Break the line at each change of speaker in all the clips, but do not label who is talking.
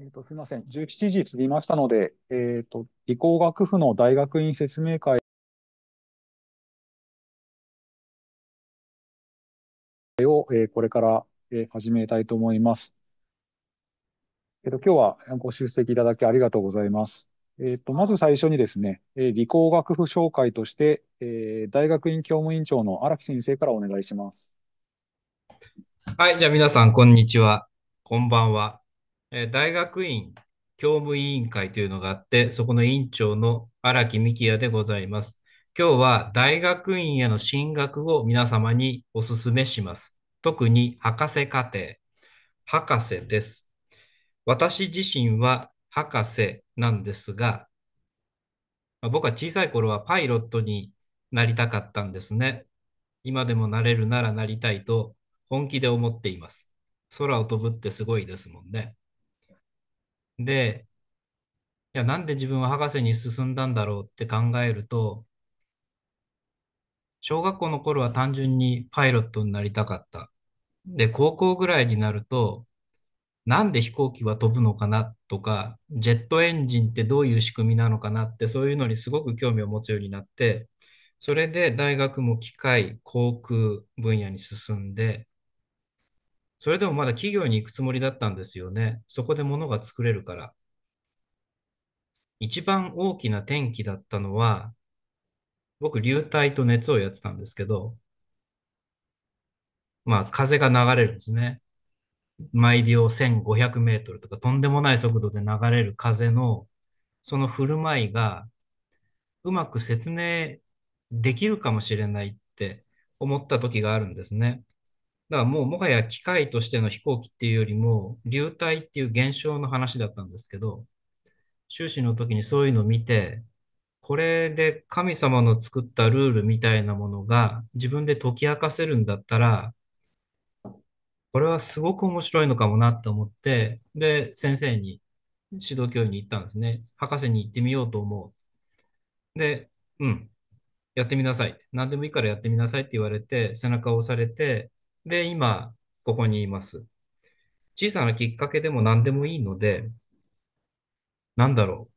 えーと、すみません、17時過ぎましたので、えーと、理工学部の大学院説明会を、えー、これから、えー、始めたいと思います。えーと、
今日はご出席いただきありがとうございます。えー、とまず最初にですね、えー、理工学部紹介として、えー、大学院教務委員長の荒木先生からお願いします。
はい、じゃあ皆さん、こんにちは。こんばんは。え大学院教務委員会というのがあって、そこの委員長の荒木幹也でございます。今日は大学院への進学を皆様にお勧めします。特に博士課程。博士です。私自身は博士なんですが、僕は小さい頃はパイロットになりたかったんですね。今でもなれるならなりたいと本気で思っています。空を飛ぶってすごいですもんね。で、いや、なんで自分は博士に進んだんだろうって考えると、小学校の頃は単純にパイロットになりたかった。で、高校ぐらいになると、なんで飛行機は飛ぶのかなとか、ジェットエンジンってどういう仕組みなのかなって、そういうのにすごく興味を持つようになって、それで大学も機械、航空分野に進んで、それでもまだ企業に行くつもりだったんですよね。そこで物が作れるから。一番大きな転機だったのは、僕、流体と熱をやってたんですけど、まあ、風が流れるんですね。毎秒1500メートルとか、とんでもない速度で流れる風の、その振る舞いが、うまく説明できるかもしれないって思った時があるんですね。だからもうもはや機械としての飛行機っていうよりも流体っていう現象の話だったんですけど、修士の時にそういうのを見て、これで神様の作ったルールみたいなものが自分で解き明かせるんだったら、これはすごく面白いのかもなと思って、で、先生に、指導教員に行ったんですね。博士に行ってみようと思
う。で、
うん、
やってみなさい。何でもいいからやってみなさいって言われて、背中を押されて、で、今、ここにいます。小さなきっかけでも何でもいいので、なんだろ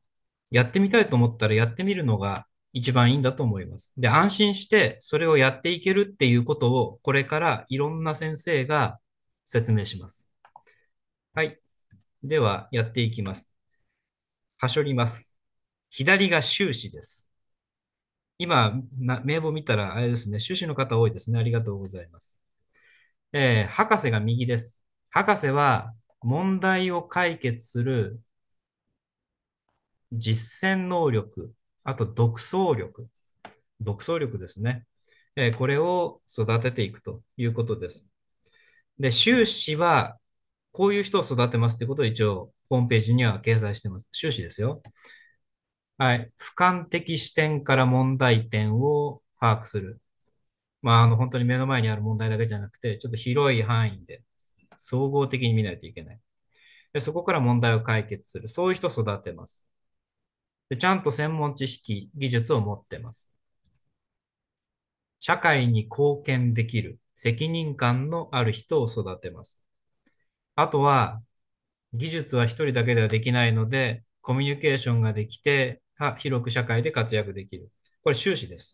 う。やってみたいと思ったらやってみるのが一番いいんだと思います。で、安心してそれをやっていけるっていうことを、これからいろんな先生が説明します。はい。では、やっていきます。はしょります。左が終始です。今、名簿見たら、あれですね、終始の方多いですね。ありがとうございます。えー、博士が右です。博士は問題を解決する実践能力、あと独創力、独創力ですね。えー、これを育てていくということです。で、修士はこういう人を育てますということを一応ホームページには掲載してます。修士ですよ。はい。俯瞰的視点から問題点を把握する。まあ、あの、本当に目の前にある問題だけじゃなくて、ちょっと広い範囲で、総合的に見ないといけない。で、そこから問題を解決する。そういう人を育てます。で、ちゃんと専門知識、技術を持ってます。社会に貢献できる責任感のある人を育てます。あとは、技術は一人だけではできないので、コミュニケーションができて、広く社会で活躍できる。これ、終始です。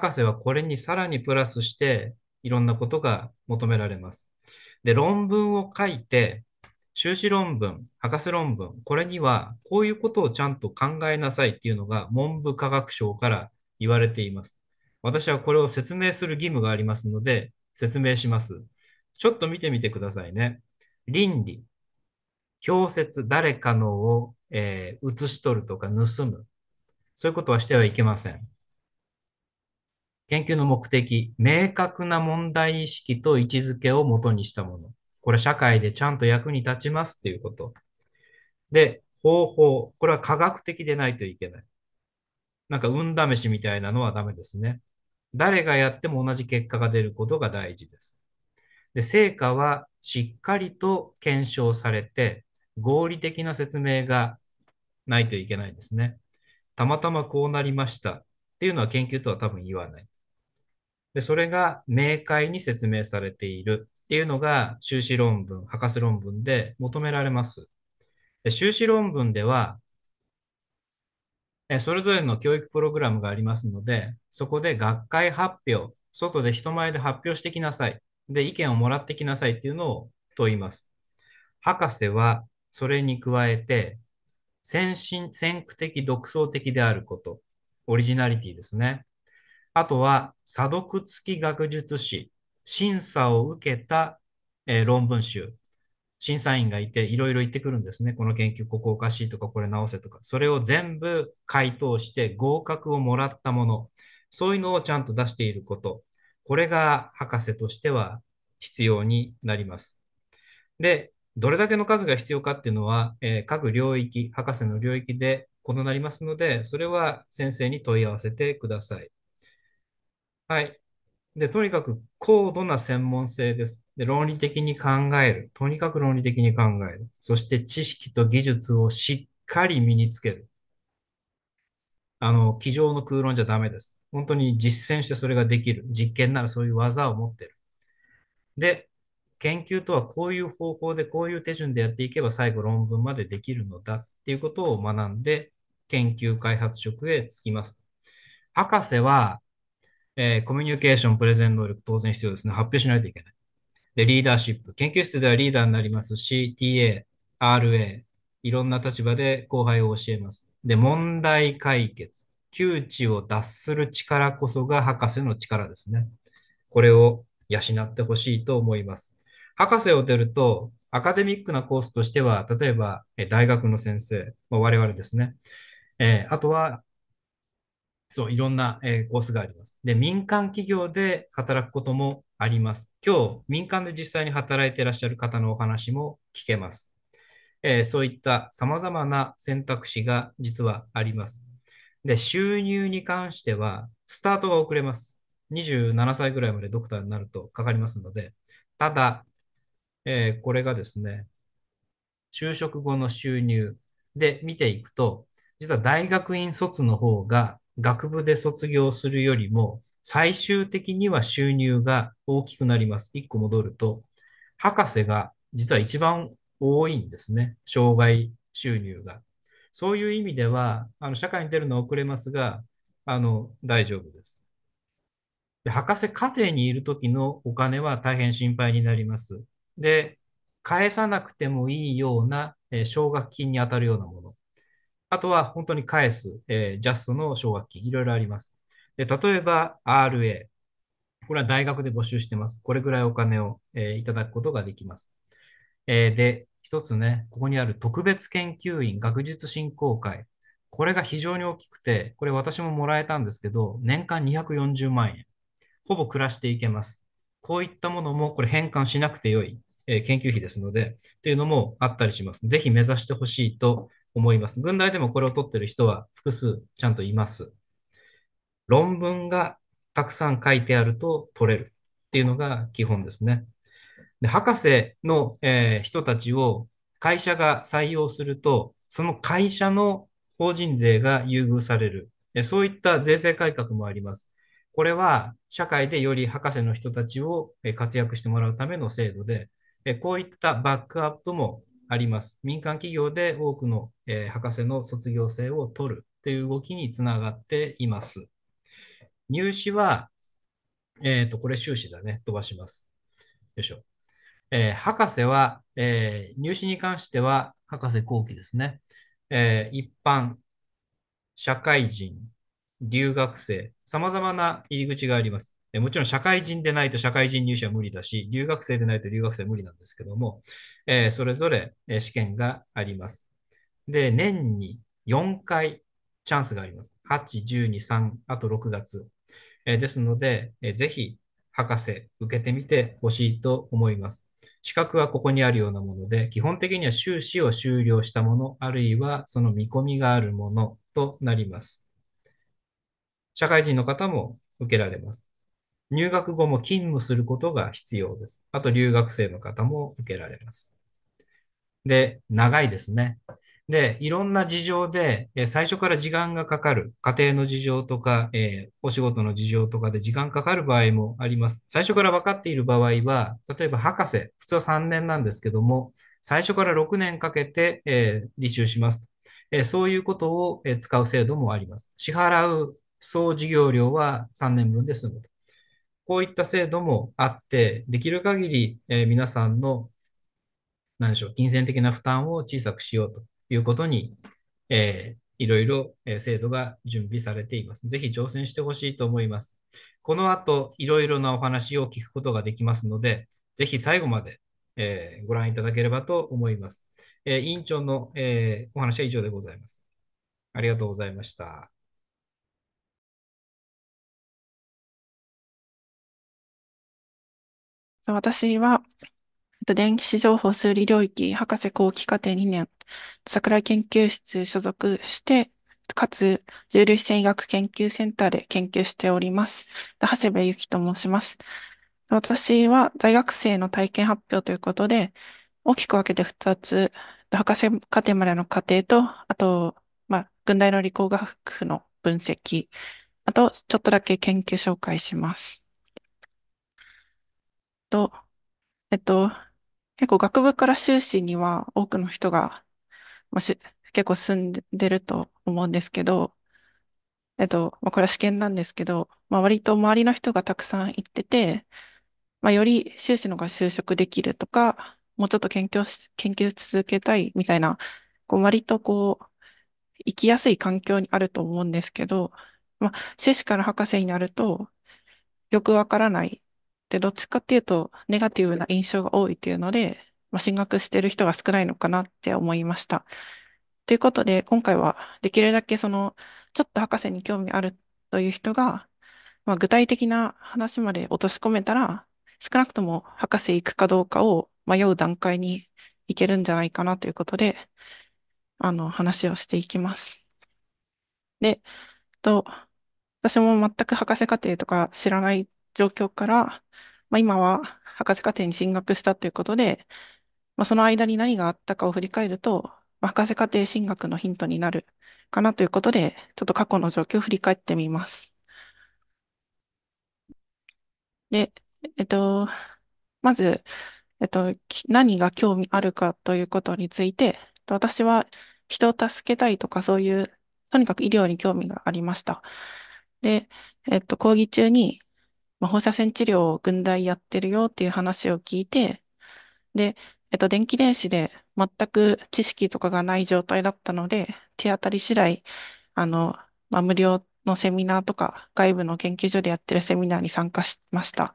博士はこれにさらにプラスして、いろんなことが求められます。で、論文を書いて、修士論文、博士論文、これにはこういうことをちゃんと考えなさいっていうのが文部科学省から言われています。私はこれを説明する義務がありますので、説明します。ちょっと見てみてくださいね。倫理、教説、誰かのを、えー、写し取るとか盗む。そういうことはしてはいけません。研究の目的、明確な問題意識と位置づけを元にしたもの。これ社会でちゃんと役に立ちますということ。で、方法。これは科学的でないといけない。なんか運試しみたいなのはダメですね。誰がやっても同じ結果が出ることが大事です。で、成果はしっかりと検証されて、合理的な説明がないといけないですね。たまたまこうなりましたっていうのは研究とは多分言わない。で、それが明快に説明されているっていうのが修士論文、博士論文で求められます。で修士論文では、それぞれの教育プログラムがありますので、そこで学会発表、外で人前で発表してきなさい。で、意見をもらってきなさいっていうのを問います。博士はそれに加えて、先進、先駆的、独創的であること、オリジナリティですね。あとは、査読付き学術誌、審査を受けた、えー、論文集、審査員がいて、いろいろ言ってくるんですね。この研究、ここおかしいとか、これ直せとか。それを全部回答して合格をもらったもの。そういうのをちゃんと出していること。これが博士としては必要になります。で、どれだけの数が必要かっていうのは、えー、各領域、博士の領域で異なりますので、それは先生に問い合わせてください。はい。で、とにかく高度な専門性です。で、論理的に考える。とにかく論理的に考える。そして知識と技術をしっかり身につける。あの、机上の空論じゃダメです。本当に実践してそれができる。実験ならそういう技を持ってる。で、研究とはこういう方法でこういう手順でやっていけば最後論文までできるのだっていうことを学んで研究開発職へ就きます。博士はえー、コミュニケーション、プレゼン能力、当然必要ですね。発表しないといけない。で、リーダーシップ。研究室ではリーダーになりますし、TA、RA、いろんな立場で後輩を教えます。で、問題解決。窮地を脱する力こそが博士の力ですね。これを養ってほしいと思います。博士を出ると、アカデミックなコースとしては、例えば大学の先生、まあ、我々ですね。えー、あとはそう、いろんな、えー、コースがあります。で、民間企業で働くこともあります。今日、民間で実際に働いていらっしゃる方のお話も聞けます。えー、そういった様々な選択肢が実はあります。で、収入に関しては、スタートが遅れます。27歳ぐらいまでドクターになるとかかりますので、ただ、えー、これがですね、就職後の収入で見ていくと、実は大学院卒の方が学部で卒業するよりも、最終的には収入が大きくなります。一個戻ると、博士が実は一番多いんですね。障害収入が。そういう意味では、あの社会に出るのは遅れますが、あの大丈夫です。で博士課程にいる時のお金は大変心配になります。で、返さなくてもいいような奨、えー、学金に当たるようなもの。あとは本当に返す、えー、ジャストの奨学金、いろいろあります。で、例えば RA。これは大学で募集してます。これぐらいお金を、えー、いただくことができます。えー、で、一つね、ここにある特別研究員学術振興会。これが非常に大きくて、これ私ももらえたんですけど、年間240万円。ほぼ暮らしていけます。こういったものも、これ変換しなくてよい、えー、研究費ですので、というのもあったりします。ぜひ目指してほしいと思います。軍大でもこれを取ってる人は複数ちゃんといます。論文がたくさん書いてあると取れるっていうのが基本ですね。で博士の、えー、人たちを会社が採用すると、その会社の法人税が優遇される。そういった税制改革もあります。これは社会でより博士の人たちを活躍してもらうための制度で、こういったバックアップもあります。民間企業で多くの、えー、博士の卒業生を取るという動きにつながっています。入試は、えっ、ー、と、これ修士だね。飛ばします。よいしょ。えー、博士は、えー、入試に関しては、博士後期ですね。えー、一般、社会人、留学生、様々な入り口があります。もちろん社会人でないと社会人入試は無理だし、留学生でないと留学生は無理なんですけども、えー、それぞれ試験があります。で、年に4回チャンスがあります。8、12、3、あと6月。えー、ですので、えー、ぜひ博士受けてみてほしいと思います。資格はここにあるようなもので、基本的には修士を修了したもの、あるいはその見込みがあるものとなります。社会人の方も受けられます。入学後も勤務することが必要です。あと留学生の方も受けられます。で、長いですね。で、いろんな事情で、最初から時間がかかる。家庭の事情とか、えー、お仕事の事情とかで時間かかる場合もあります。最初から分かっている場合は、例えば博士、普通は3年なんですけども、最初から6年かけて、えー、履修します。えー、そういうことを、え使う制度もあります。支払う総事業料は3年分で済むと。こういった制度もあって、できる限り、え皆さんの、何でしょう、金銭的な負担を小さくしようということに、えー、いろいろ制度が準備されています。ぜひ挑戦してほしいと思います。この後、いろいろなお話を聞くことができますので、ぜひ最後まで、えー、ご覧いただければと思います。えー、委員長の、
えー、お話は以上でございます。ありがとうございました。
私は、電気史情法数理領域博士後期課程2年、桜井研究室所属して、かつ、重粒子線医学研究センターで研究しております。長谷部ゆきと申します。私は大学生の体験発表ということで、大きく分けて2つ、博士課程までの過程と、あと、まあ、軍大の理工学部の分析、あと、ちょっとだけ研究紹介します。と、えっと、結構学部から修士には多くの人が、まあ、し結構進んでると思うんですけど、えっと、まあ、これは試験なんですけど、まあ、割と周りの人がたくさん行ってて、まあ、より修士の方が就職できるとか、もうちょっと研究し、研究続けたいみたいな、こう割とこう、生きやすい環境にあると思うんですけど、まあ、修士から博士になると、よくわからないで、どっちかっていうと、ネガティブな印象が多いというので、まあ、進学してる人が少ないのかなって思いました。ということで、今回はできるだけその、ちょっと博士に興味あるという人が、まあ、具体的な話まで落とし込めたら、少なくとも博士行くかどうかを迷う段階に行けるんじゃないかなということで、あの、話をしていきます。で、と、私も全く博士課程とか知らない状況から、まあ、今は博士課程に進学したということで、まあ、その間に何があったかを振り返ると、まあ、博士課程進学のヒントになるかなということで、ちょっと過去の状況を振り返ってみます。で、えっと、まず、えっと、何が興味あるかということについて、私は人を助けたいとかそういう、とにかく医療に興味がありました。で、えっと、講義中にま放射線治療を軍大やってるよっていう話を聞いて、で、えっと、電気電子で全く知識とかがない状態だったので、手当たり次第、あの、まあ、無料のセミナーとか、外部の研究所でやってるセミナーに参加しました。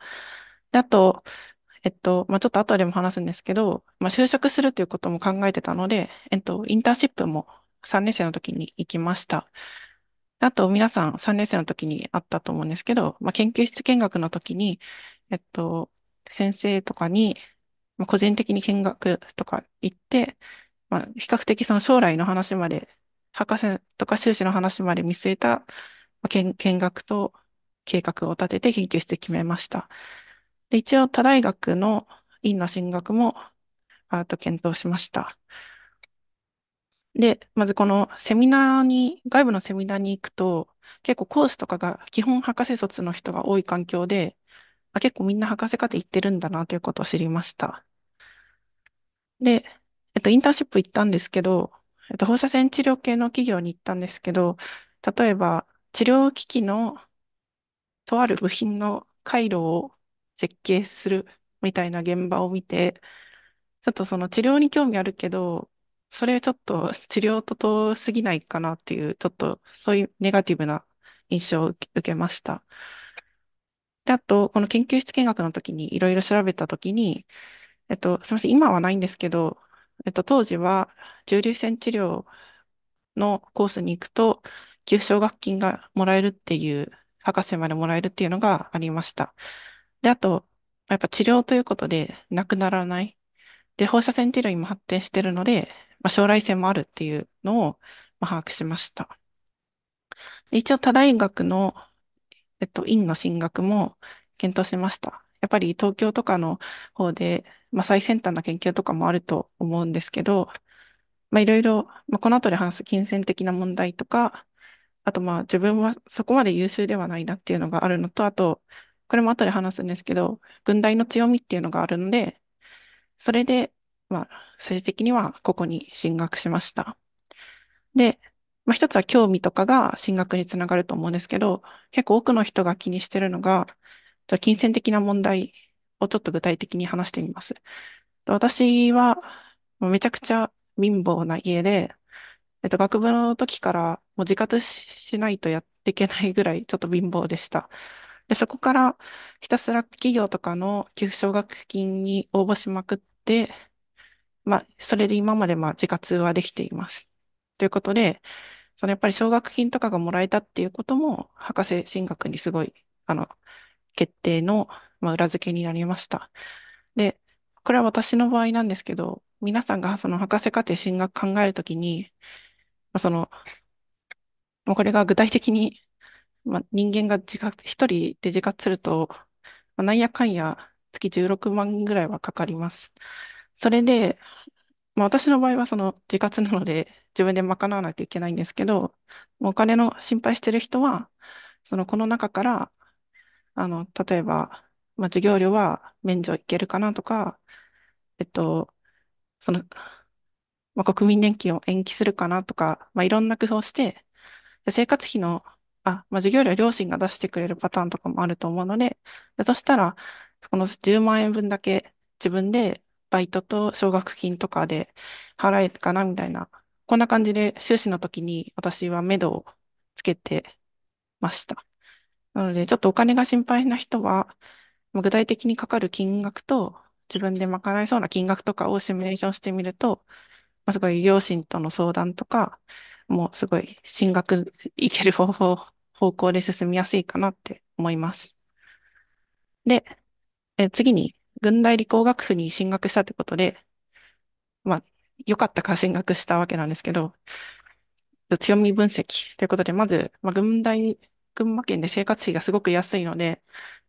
で、あと、えっと、まあ、ちょっと後でも話すんですけど、まあ、就職するということも考えてたので、えっと、インターンシップも3年生の時に行きました。あと、皆さん3年生の時にあったと思うんですけど、まあ、研究室見学の時に、えっと、先生とかに、まあ、個人的に見学とか行って、まあ、比較的その将来の話まで、博士とか修士の話まで見据えた、まあ、見学と計画を立てて研究室決めました。で、一応、他大学の院の進学も、あと検討しました。で、まずこのセミナーに、外部のセミナーに行くと、結構講師とかが基本博士卒の人が多い環境で、あ、結構みんな博士課程行ってるんだなということを知りました。で、えっと、インターンシップ行ったんですけど、えっと、放射線治療系の企業に行ったんですけど、例えば治療機器のとある部品の回路を設計するみたいな現場を見て、ちょっとその治療に興味あるけど、それちょっと治療と遠すぎないかなっていう、ちょっとそういうネガティブな印象を受けました。で、あと、この研究室見学の時にいろいろ調べた時に、えっと、すみません、今はないんですけど、えっと、当時は重粒子線治療のコースに行くと、給奨学金がもらえるっていう、博士までもらえるっていうのがありました。で、あと、やっぱ治療ということで、なくならない。で、放射線治療にも発展してるので、まあ、将来性もあるっていうのを、まあ、把握しました。一応、他大学の、えっと、院の進学も検討しました。やっぱり東京とかの方で、まあ、最先端な研究とかもあると思うんですけど、まあ、いろいろ、まあ、この後で話す金銭的な問題とか、あとまあ自分はそこまで優秀ではないなっていうのがあるのと、あと、これも後で話すんですけど、軍隊の強みっていうのがあるので、それで、まあ、数字的にはここに進学しました。で、まあ、一つは興味とかが進学につながると思うんですけど、結構多くの人が気にしてるのが、金銭的な問題をちょっと具体的に話してみます。私は、めちゃくちゃ貧乏な家で、えっと、学部の時からもう自活しないとやっていけないぐらいちょっと貧乏でした。で、そこからひたすら企業とかの給付奨学金に応募しまくって、まあ、それで今までまあ自活はできています。ということで、そのやっぱり奨学金とかがもらえたっていうことも、博士進学にすごい、あの、決定の、まあ、裏付けになりました。で、これは私の場合なんですけど、皆さんがその博士課程進学考えるときに、まあ、その、もうこれが具体的に、まあ、人間が自一人で自活すると、まあ、なんやかんや月16万ぐらいはかかります。それで、まあ、私の場合はその自活なので自分で賄わなきゃいけないんですけど、お金の心配してる人は、そのこの中から、あの、例えば、まあ、授業料は免除いけるかなとか、えっと、その、まあ、国民年金を延期するかなとか、まあ、いろんな工夫をして、生活費の、あ、まあ、授業料は両親が出してくれるパターンとかもあると思うので、でそしたら、この10万円分だけ自分でバイトと奨学金とかで払えるかなみたいな、こんな感じで修士の時に私は目処をつけてました。なので、ちょっとお金が心配な人は、具体的にかかる金額と自分で賄えそうな金額とかをシミュレーションしてみると、まあ、すごい両親との相談とか、もうすごい進学いける方法、方向で進みやすいかなって思います。で、え次に軍大理工学部に進学したってことで、まあ、良かったか進学したわけなんですけど、強み分析ということで、まず、まあ、軍大、群馬県で生活費がすごく安いので、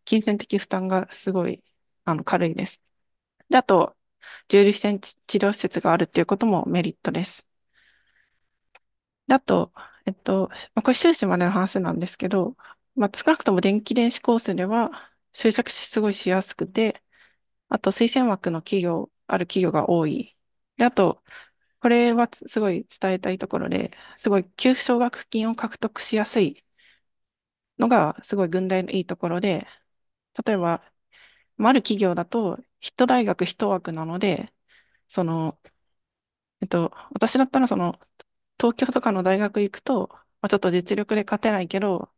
金銭的負担がすごい、あの、軽いです。で、あと、重粒子線治療施設があるっていうこともメリットです。で、あと、えっと、まあ、これ修士までの話なんですけど、まあ、少なくとも電気電子コースでは、就職しすごいしやすくて、あと推薦枠の企業、ある企業が多い。で、あと、これはすごい伝えたいところで、すごい給付奨学金を獲得しやすいのが、すごい軍大のいいところで、例えば、ある企業だと、一大学一枠なので、その、えっと、私だったらその、東京とかの大学行くと、まあ、ちょっと実力で勝てないけど、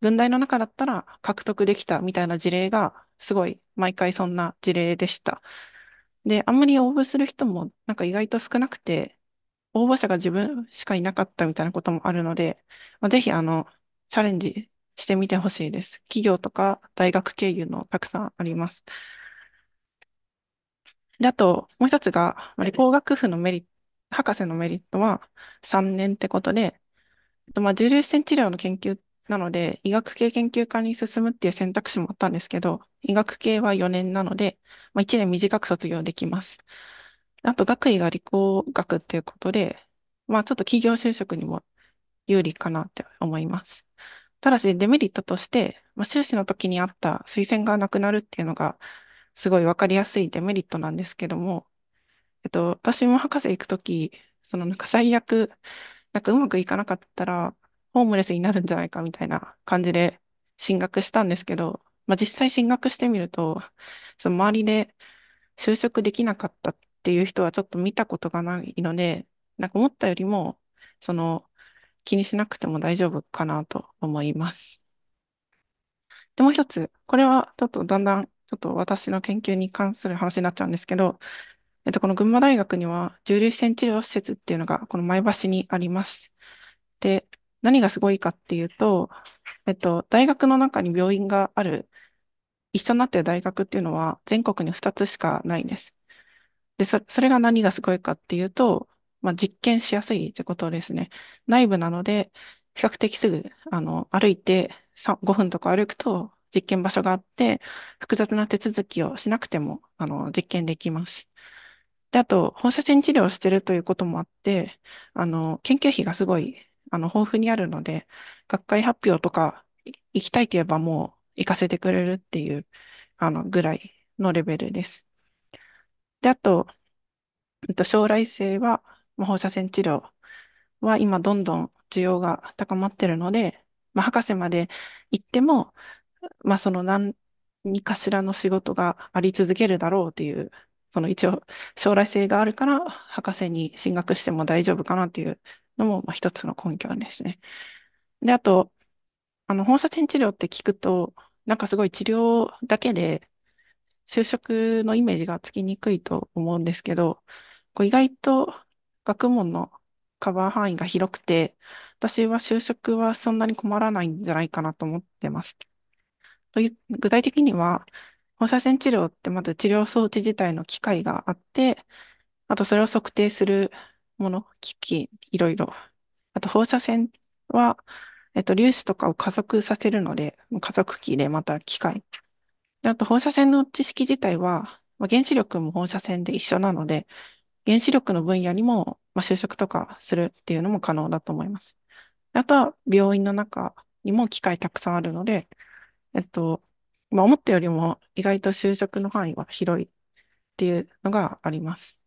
軍大の中だったら獲得できたみたいな事例がすごい毎回そんな事例でした。で、あんまり応募する人もなんか意外と少なくて、応募者が自分しかいなかったみたいなこともあるので、まあ、ぜひあの、チャレンジしてみてほしいです。企業とか大学経由のたくさんあります。で、あと、もう一つが、まあ理工学部のメリット、博士のメリットは3年ってことで、とまあ、重粒子線治療の研究なので、医学系研究科に進むっていう選択肢もあったんですけど、医学系は4年なので、まあ、1年短く卒業できます。あと、学位が理工学っていうことで、まあ、ちょっと企業就職にも有利かなって思います。ただし、デメリットとして、まあ、修士の時にあった推薦がなくなるっていうのが、すごいわかりやすいデメリットなんですけども、えっと、私も博士行く時、そのなんか最悪、なんかうまくいかなかったら、ホームレスになるんじゃないかみたいな感じで進学したんですけど、まあ、実際進学してみると、その周りで就職できなかったっていう人はちょっと見たことがないので、なんか思ったよりも、その、気にしなくても大丈夫かなと思います。で、もう一つ、これはちょっとだんだん、ちょっと私の研究に関する話になっちゃうんですけど、えっと、この群馬大学には、重粒子線治療施設っていうのが、この前橋にあります。で、何がすごいかっていうと、えっと、大学の中に病院がある、一緒になってる大学っていうのは全国に2つしかないんです。で、そ、それが何がすごいかっていうと、まあ、実験しやすいってことですね。内部なので、比較的すぐ、あの、歩いて3 5分とか歩くと実験場所があって、複雑な手続きをしなくても、あの、実験できます。で、あと、放射線治療をしてるということもあって、あの、研究費がすごいあの、豊富にあるので、学会発表とか行きたいと言えばもう行かせてくれるっていう、あの、ぐらいのレベルです。で、あと、えっと、将来性は、まあ放射線治療は今どんどん需要が高まってるので、まあ、博士まで行っても、まあ、その何かしらの仕事があり続けるだろうという、その一応将来性があるから博士に進学しても大丈夫かなというのも、まあ、一つの根拠ですね。で、あと、あの、放射線治療って聞くと、なんかすごい治療だけで、就職のイメージがつきにくいと思うんですけど、こう意外と学問のカバー範囲が広くて、私は就職はそんなに困らないんじゃないかなと思ってます。という、具体的には、放射線治療ってまず治療装置自体の機械があって、あとそれを測定するもの、機器、いろいろ。あと放射線は、えっと、粒子とかを加速させるので、加速器でまた機械。で、あと放射線の知識自体は、まあ、原子力も放射線で一緒なので、原子力の分野にも、まあ、就職とかするっていうのも可能だと思います。あとは病院の中にも機械たくさんあるので、えっと、まあ、思ったよりも意外と就職の範囲は広いっていうのがあります。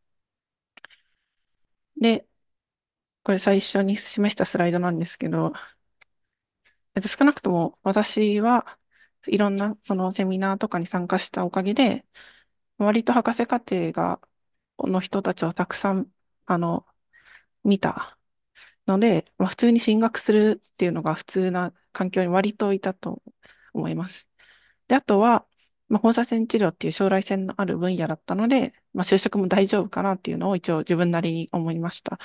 で、これ最初に示したスライドなんですけど、えっと、少なくとも私はいろんなそのセミナーとかに参加したおかげで、割と博士課程が、の人たちをたくさん、あの、見たので、まあ、普通に進学するっていうのが普通な環境に割といたと思います。で、あとは、まあ、放射線治療っていう将来性のある分野だったので、まあ、就職も大丈夫かなっていうのを一応自分なりに思いました。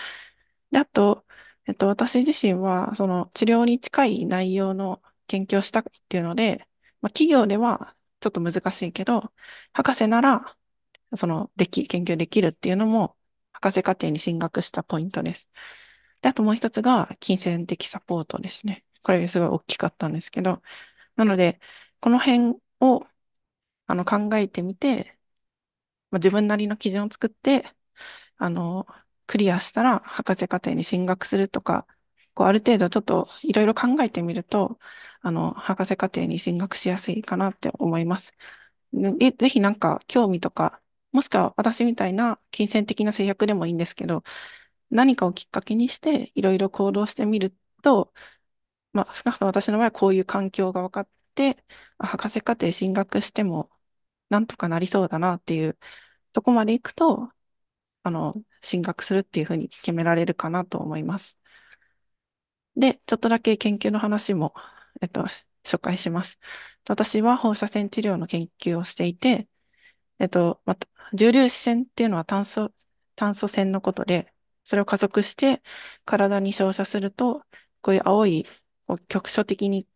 で、あと、えっと、私自身は、その治療に近い内容の研究をしたいっていうので、まあ、企業ではちょっと難しいけど、博士なら、その、でき、研究できるっていうのも、博士課程に進学したポイントです。で、あともう一つが、金銭的サポートですね。これすごい大きかったんですけど、なので、この辺をあの、考えてみて、まあ、自分なりの基準を作って、あの、クリアしたら博士課程に進学するとか、こう、ある程度ちょっといろいろ考えてみると、あの、博士課程に進学しやすいかなって思います。で、ぜひなんか興味とか、もしくは私みたいな金銭的な制約でもいいんですけど、何かをきっかけにしていろいろ行動してみると、まあ、少なくとも私の場合はこういう環境が分かって、博士課程進学してもなんとかなりそうだなっていう、そこまで行くと、あの、進学するっていうふうに決められるかなと思います。で、ちょっとだけ研究の話も、えっと、紹介します。私は放射線治療の研究をしていて、えっと、また、重粒子線っていうのは炭素、炭素線のことで、それを加速して体に照射すると、こういう青い、局所的に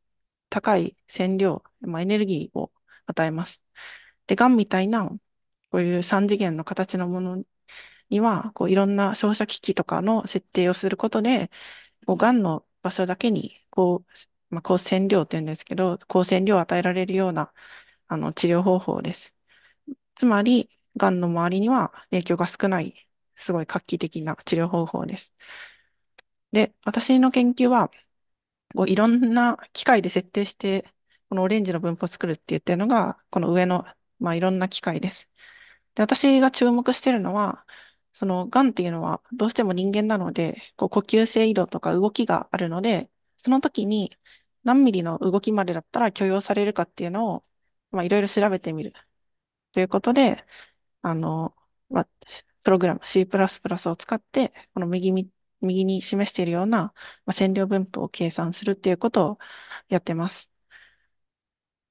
高い線量、まあ、エネルギーを与えます。で、ガンみたいな、こういう三次元の形のものには、こういろんな照射機器とかの設定をすることで、こうガンの場所だけに、こう、まあ、光線量って言うんですけど、光線量を与えられるような、あの、治療方法です。つまり、がんの周りには影響が少ない、すごい画期的な治療方法です。で、私の研究は、こういろんな機械で設定して、このオレンジの分布を作るって言ってるのが、この上のまあいろんな機械です。で、私が注目してるのは、その、癌っていうのはどうしても人間なので、こう呼吸性移動とか動きがあるので、その時に何ミリの動きまでだったら許容されるかっていうのを、まあいろいろ調べてみるということで、あの、まあ、プログラム C++ を使って、この右み、右に示しているような、まあ、線量分布を計算するっていうことをやってます。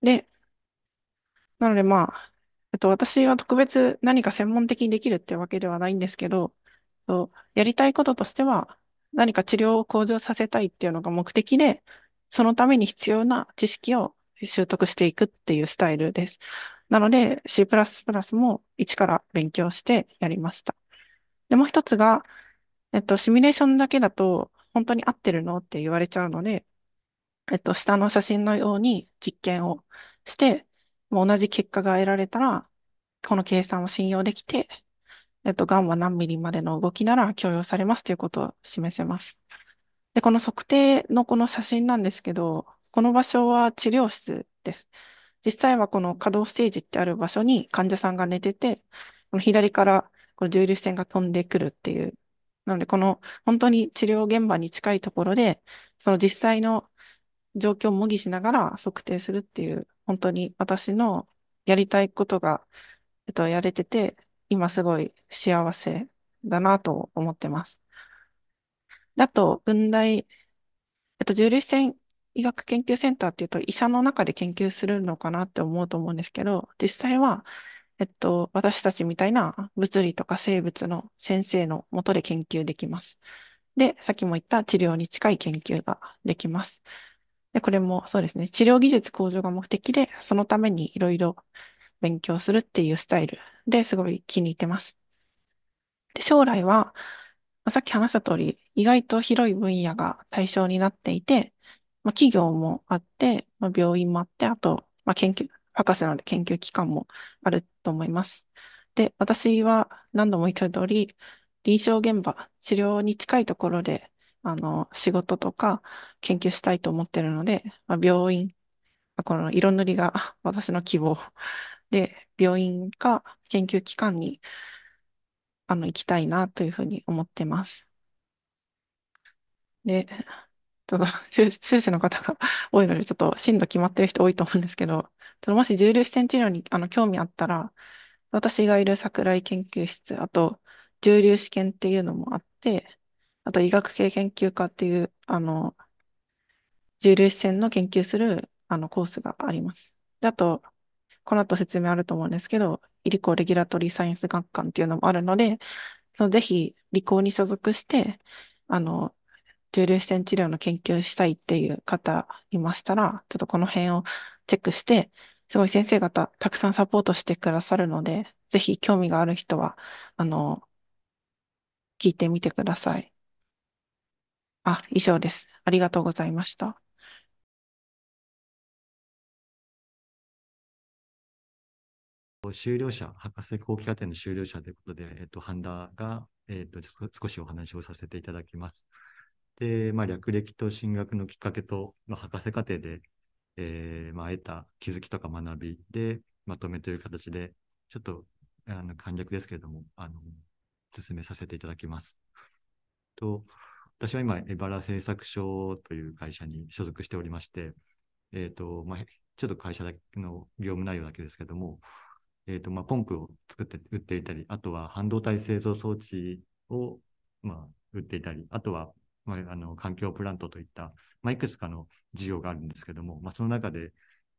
で、なのでまあ、えっと、私は特別何か専門的にできるってわけではないんですけど、やりたいこととしては、何か治療を向上させたいっていうのが目的で、そのために必要な知識を習得していくっていうスタイルです。なので C++ も一から勉強してやりました。で、もう一つが、えっと、シミュレーションだけだと本当に合ってるのって言われちゃうので、えっと、下の写真のように実験をして、同じ結果が得られたら、この計算を信用できて、えっと、がんは何ミリまでの動きなら許容されますということを示せます。で、この測定のこの写真なんですけど、この場所は治療室です。実際はこの可動ステージってある場所に患者さんが寝てて、この左からこの重粒子線が飛んでくるっていう。なので、この本当に治療現場に近いところで、その実際の状況を模擬しながら測定するっていう本当に私のやりたいことが、えっと、やれてて、今すごい幸せだなと思ってます。あと、雲大、えっと、重粒子線医学研究センターっていうと、医者の中で研究するのかなって思うと思うんですけど、実際は、えっと、私たちみたいな物理とか生物の先生のもとで研究できます。で、さっきも言った治療に近い研究ができます。で、これもそうですね、治療技術向上が目的で、そのためにいろいろ勉強するっていうスタイルですごい気に入ってます。で、将来は、さっき話した通り、意外と広い分野が対象になっていて、まあ、企業もあって、まあ、病院もあって、あと、まあ、研究、博士なので研究機関もあると思います。で、私は何度も言った通り、臨床現場、治療に近いところであの、仕事とか研究したいと思ってるので、まあ、病院、この色塗りが 私の希望で、病院か研究機関にあの行きたいなというふうに思ってます。で、ちょっと 修修士の方が 多いので、ちょっと進路決まってる人多いと思うんですけど、ちょっともし重粒子線治療にあの興味あったら、私がいる桜井研究室、あと重粒子研っていうのもあって、あと医学系研究科っていう、あの、重粒子線の研究する、あの、コースがあります。で、あと、この後説明あると思うんですけど、医リコレギュラトリーサイエンス学館っていうのもあるので、そのぜひ、理工に所属して、あの、重粒子線治療の研究したいっていう方いましたら、ちょっとこの辺をチェックして、すごい先生方たくさんサポートしてくださるので、ぜひ興味がある人は、あの、聞いてみてください。あ、以上です。ありがとうございました。
修了者、博士後期課程
の修了者ということで、えっと、半田が、えっと、少しお話をさせていただきます。で、まあ、略歴と進学のきっかけと、まあ、博士課程で、えー、まあ、得た気づきとか学びで、まとめという形で、ちょっと、あの、簡略ですけれども、あの、進めさせていただきます。と、私は今、エバラ製作所という会社に所属しておりまして、えっ、ー、と、まあ、ちょっと会社だけの業務内容だけですけども、えっ、ー、と、まあ、ポンプを作って、売っていたり、あとは半導体製造装置を、まあ、売っていたり、あとは、まあ、あの、環境プラントといった、まあ、いくつかの事業があるんですけども、まあ、その中で、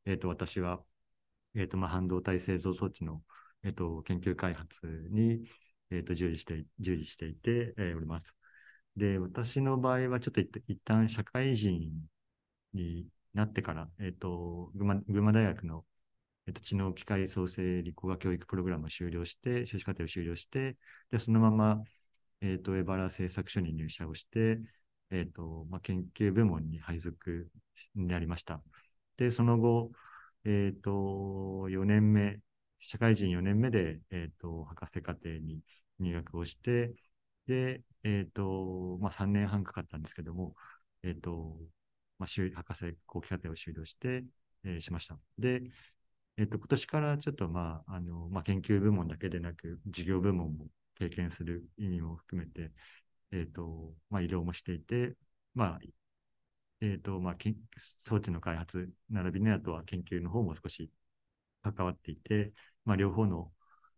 えっ、ー、と、私は、えっ、と、まあ、半導体製造装置の、えっ、と、研究開発に、えっ、と、従事して、従事していて、えおります。で、私の場合はちょっと一旦社会人になってから、えっ、ー、と、群馬群馬大学の、えっ、ー、と、知能機械創生理工学教育プログラムを終了して、修士課程を終了して、で、そのまま、えっ、ー、と、エバラ製作所に入社をして、えっ、と、まあ、研究部門に配属になりました。で、その後、えっ、と、4年目、社会人4年目で、えっ、と、博士課程に入学をして、で、えっ、ー、と、まあ、3年半かかったんですけども、えっ、ー、と、まあ、博士後期課程を修了して、えー、しました。で、えっ、ー、と、今年からちょっと、まあ、あの、まあ、研究部門だけでなく、事業部門も経験する意味も含めて、えっ、と、まあ、移動もしていて、まあ、えっ、と、まあ、装置の開発、並びにあとは研究の方も少し関わっていて、まあ、両方の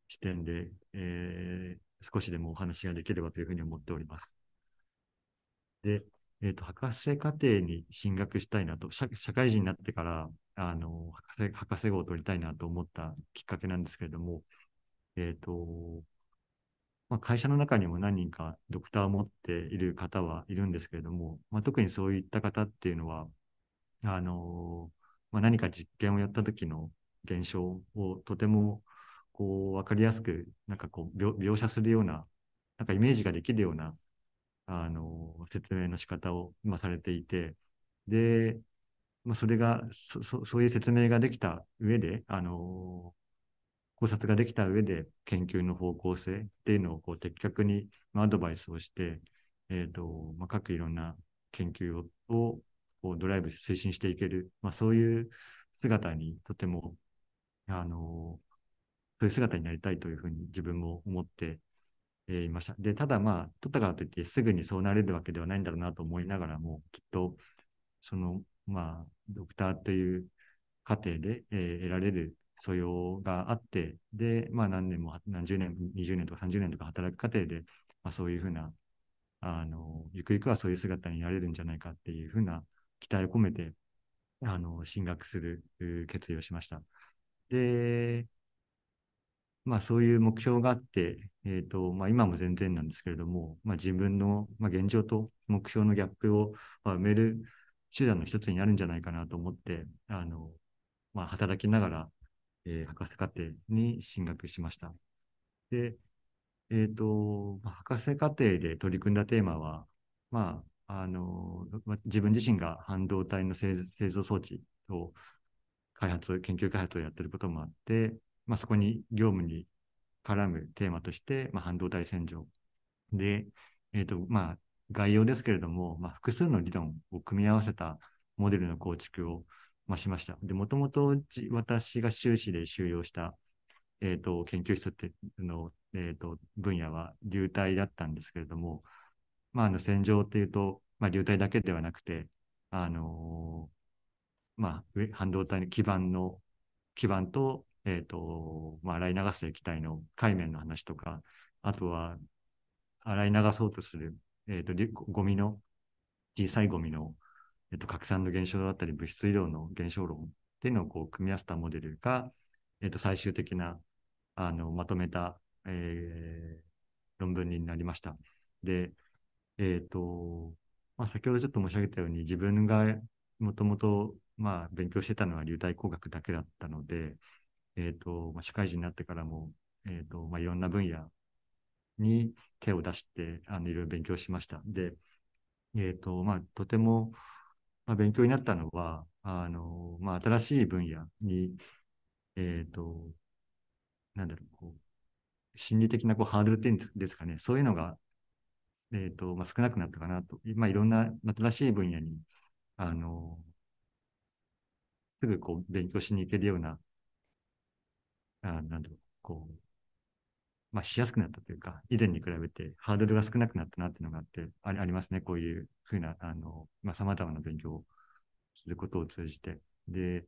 視点で、えー、少しでもお話ができればというふうに思っております。で、えっ、ー、と、博士課程に進学したいなと、社会人になってから、あの、博士、博士号を取りたいなと思ったきっかけなんですけれども、えっ、ー、と、まあ、会社の中にも何人かドクターを持っている方はいるんですけれども、まあ、特にそういった方っていうのは、あの、まあ、何か実験をやった時の現象をとてもこう、わかりやすく、なんかこう描、写するような、なんかイメージができるような、あの、説明の仕方を、まされていて、で、まあ、それがそそ、そういう説明ができた上で、あの考察ができた上で研究の方向性っていうのをこう的確にアドバイスをして、えーとまあ、各いろんな研究ををドライブ推進していける、まあ、そういう姿にとても、あのそういう姿になりたいというふうに自分も思っていました。で、ただまあ、取ったからといってすぐにそうなれるわけではないんだろうなと思いながらも、きっと、その、まあ、ドクターという過程で、えー、得られる素養があって、で、まあ何年も、何十年、20年とか30年とか働く過程で、まあそういうふうな、あの、ゆくゆくはそういう姿になれるんじゃないかっていうふうな期待を込めて、あの、進学する決意をしました。で、まあ、そういう目標があって、えーとまあ、今も全然なんですけれども、まあ、自分の、まあ、現状と目標のギャップを、まあ、埋める手段の一つになるんじゃないかなと思って、あのまあ、働きながら、えー、博士課程に進学しました。で、えっ、ー、と、まあ、博士課程で取り組んだテーマは、まあ、あの、自分自身が半導体の製造装置を開発、研究開発をやってることもあって、まあ、そこに業務に絡むテーマとして、まあ、半導体洗浄で、えっ、ー、と、まあ、概要ですけれども、まあ、複数の理論を組み合わせたモデルの構築を、まあ、しました。で、もともと私が修士で修了した、えっ、ー、と、研究室っての、えっ、ー、と、分野は流体だったんですけれども、まあ、あの、洗浄っていうと、まあ、流体だけではなくて、あのまあ、半導体の基盤の、基盤と、えー、と、まあ、洗い流す液体の海面の話とか、あとは、洗い流そうとする、えっ、ー、と、ゴミの、小さいゴミの、えっ、ー、と、拡散の減少だったり、物質移動の減少論っていうのをこう、組み合わせたモデルが、えっ、と、最終的な、あの、まとめた、えー、論文になりました。で、えっ、と、まあ、先ほどちょっと申し上げたように、自分がもともと、まあ、勉強してたのは流体工学だけだったので、えっ、ー、と、まあ、社会人になってからも、えっ、ー、と、まあ、いろんな分野に手を出して、あの、いろいろ勉強しました。で、えっ、ー、と、まあ、とても、まあ、勉強になったのは、あの、まあ、新しい分野に、えっ、と、なんだろう、こう、心理的なこうハードルっていうんですかね、そういうのが、えっ、と、まあ、少なくなったかなと、まあ、いろんな新しい分野に、あの、すぐこう勉強しに行けるようなあなんだろう、こう、まあ、しやすくなったというか、以前に比べてハードルが少なくなったなっていうのがあってあ、ありますね。こういうふうな、あの、まあ、様々な勉強をすることを通じて。で、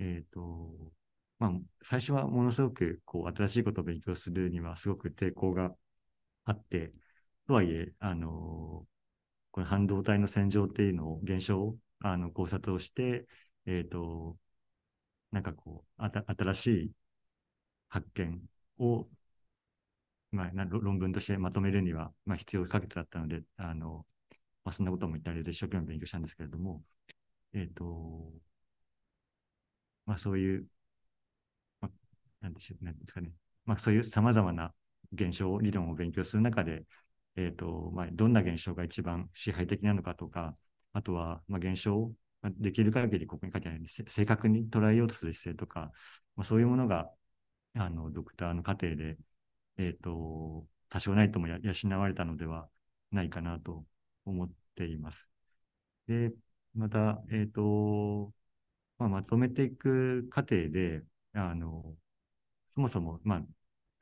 えっ、ー、と、まあ、最初はものすごく、こう、新しいことを勉強するにはすごく抵抗があって、とはいえ、あの、この半導体の洗浄っていうのを、現象を、あの、考察をして、えっ、ー、と、なんかこう、新しい発見を、まあ、論文としてまとめるには、まあ、必要不可欠だったので、あのまあ、そんなことも言ったりで一生懸命勉強したんですけれども、えっ、ー、と、まあ、そういう、まあ、なんでしょう、なんですかね、まあ、そういうさまざまな現象、理論を勉強する中で、えーとまあ、どんな現象が一番支配的なのかとか、あとは、まあ、現象をできる限りここに書いてあるように正確に捉えようとする姿勢とか、まあ、そういうものがあの、ドクターの過程で、えっ、ー、と、多少ないとも養われたのではないかなと思っています。で、また、えっ、ー、と、まあ、まとめていく過程で、あの、そもそも、まあ、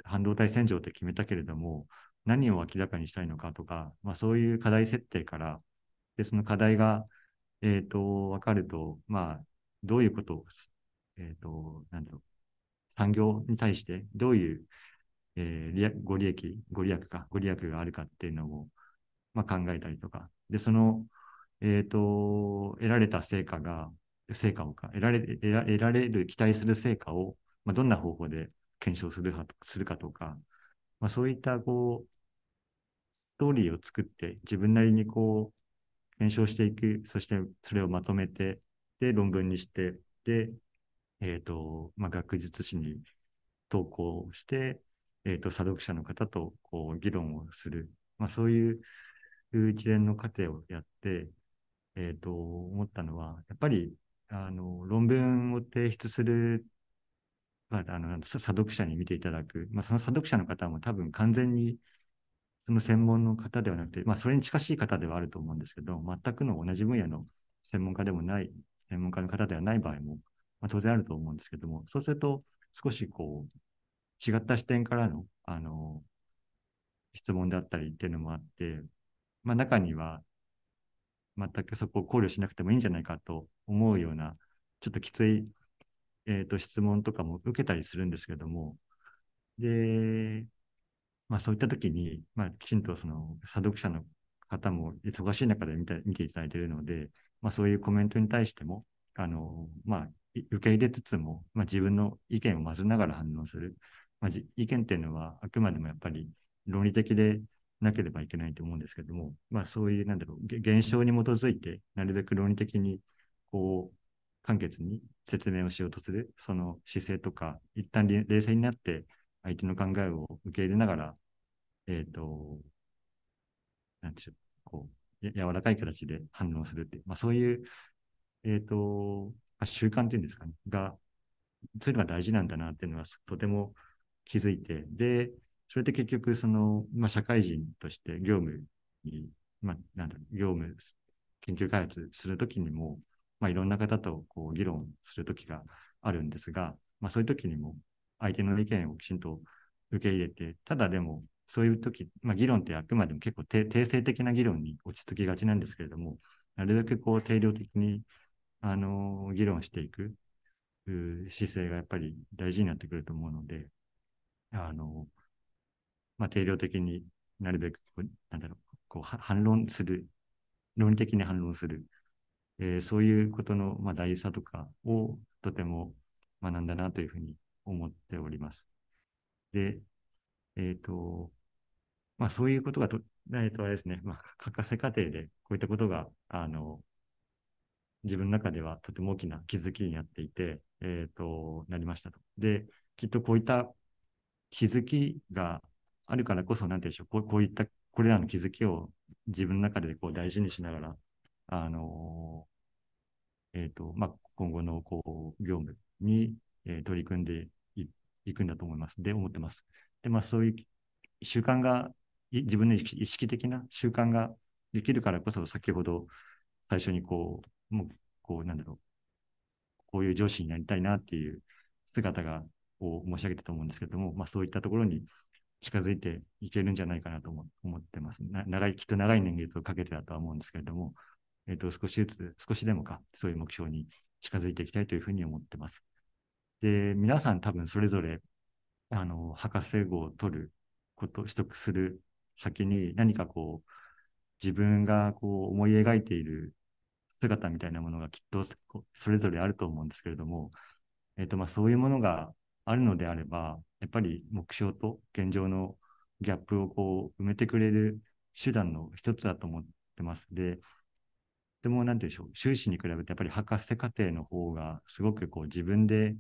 半導体洗浄って決めたけれども、何を明らかにしたいのかとか、まあ、そういう課題設定から、で、その課題が、えっ、ー、と、分かると、まあ、どういうことを、えっ、ー、と、なんだろう、産業に対してどういう、えー、ご利益、ご利益か、ご利益があるかっていうのを、まあ、考えたりとか、で、その、えっ、ー、と、得られた成果が、成果をか、得られ得ら得られる、期待する成果を、まあ、どんな方法で検証するするかとか、まあ、そういったこう、ストーリーを作って、自分なりにこう、検証していく、そしてそれをまとめて、で、論文にして、で、えー、と、まあ、学術誌に投稿して、えっ、ー、と、作読者の方とこう議論をする。まあ、そういう一連の過程をやって、えっ、ー、と、思ったのは、やっぱり、あの、論文を提出する、まあ、あの、作読者に見ていただく。まあ、その査読者の方も多分完全に、その専門の方ではなくて、まあ、それに近しい方ではあると思うんですけど、全くの同じ分野の専門家でもない、専門家の方ではない場合もまあ、当然あると思うんですけども、そうすると少しこう、違った視点からの、あの、質問であったりっていうのもあって、まあ、中には全くそこを考慮しなくてもいいんじゃないかと思うような、ちょっときつい、えーと、質問とかも受けたりするんですけども、で、まあ、そういった時に、まあ、きちんとその査読者の方も忙しい中で見て見ていただいているので、まあ、そういうコメントに対しても、あのまあ、受け入れつつも、まあ、自分の意見を混ぜながら反応する、まあ、意見っていうのはあくまでもやっぱり論理的でなければいけないと思うんですけども、まあ、そういうなんだろう現象に基づいてなるべく論理的にこう簡潔に説明をしようとするその姿勢とか一旦冷静になって相手の考えを受け入れながら、えっ、ー、と、なんでしょう、こう、柔らかい形で反応するってまあ、そういう、えっ、ー、と、あ、習慣っていうんですかね、が、そういうのが大事なんだなっていうのはとても気づいて、で、それって結局、その、まあ、社会人として業務に、まあ、なんだ業務、研究開発するときにも、まあ、いろんな方とこう議論するときがあるんですが、まあ、そういうときにも相手の意見をきちんと受け入れて、ただでも、そういうとき、まあ、議論ってあくまでも結構定性的な議論に落ち着きがちなんですけれども、なるべくこう定量的にあの、議論していく姿勢がやっぱり大事になってくると思うので、あの、まあ、定量的になるべく、なんだろう、こう、反論する、論理的に反論する、えー、そういうことの、まあ、大事さとかをとても学んだなというふうに思っております。で、えっ、ー、と、まあ、そういうことがと、えっ、ー、と、あれですね、まあ、博士課程でこういったことが、あの、自分の中ではとても大きな気づきになっていて、えっ、ー、と、なりましたと。で、きっとこういった気づきがあるからこそ、なんていうんでしょう、こうこういった、これらの気づきを自分の中でこう大事にしながら、あのー、えっ、ー、と、まあ、今後のこう業務に、え取り組んでいくんだと思います。で、思ってます。で、まあ、そういう習慣が、自分の意識的な習慣ができるからこそ、先ほど最初にこうもう、こう、なんだろう、こういう上司になりたいなっていう姿が、を申し上げたと思うんですけども、まあ、そういったところに近づいていけるんじゃないかなと思ってます。長い、きっと長い年月をかけてだとは思うんですけれども、えっ、ー、と、少しずつ、少しでもか、そういう目標に近づいていきたいというふうに思ってます。で、皆さん多分それぞれ、あの、博士号を取ること、取得する先に何かこう、自分がこう思い描いている姿みたいなものがきっとそれぞれあると思うんですけれども、えっとまあ、そういうものがあるのであれば、やっぱり目標と現状のギャップをこう埋めてくれる手段の一つだと思ってます。で、でも何て言うんでしょう、修士に比べてやっぱり博士課程の方がすごくこう自分で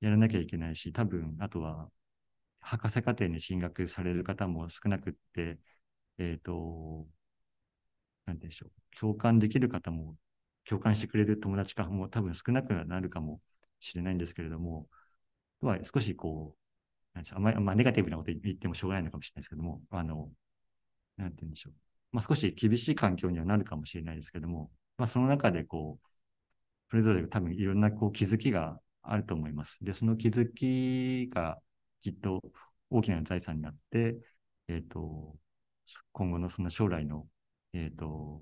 やらなきゃいけないし、多分、あとは博士課程に進学される方も少なくって、えっ、ー、と、なんでしょう、共感できる方も、共感してくれる友達かも多分少なくなるかもしれないんですけれども、とは少しこう、なんでしょう、あまり、まあ、ネガティブなこと言ってもしょうがないのかもしれないですけども、あの、なんて言うんでしょう。まあ、少し厳しい環境にはなるかもしれないですけども、まあ、その中でこう、それぞれ多分いろんなこう気づきがあると思います。で、その気づきがきっと大きな財産になって、えっ、ー、と、今後のその将来のえっ、ー、と、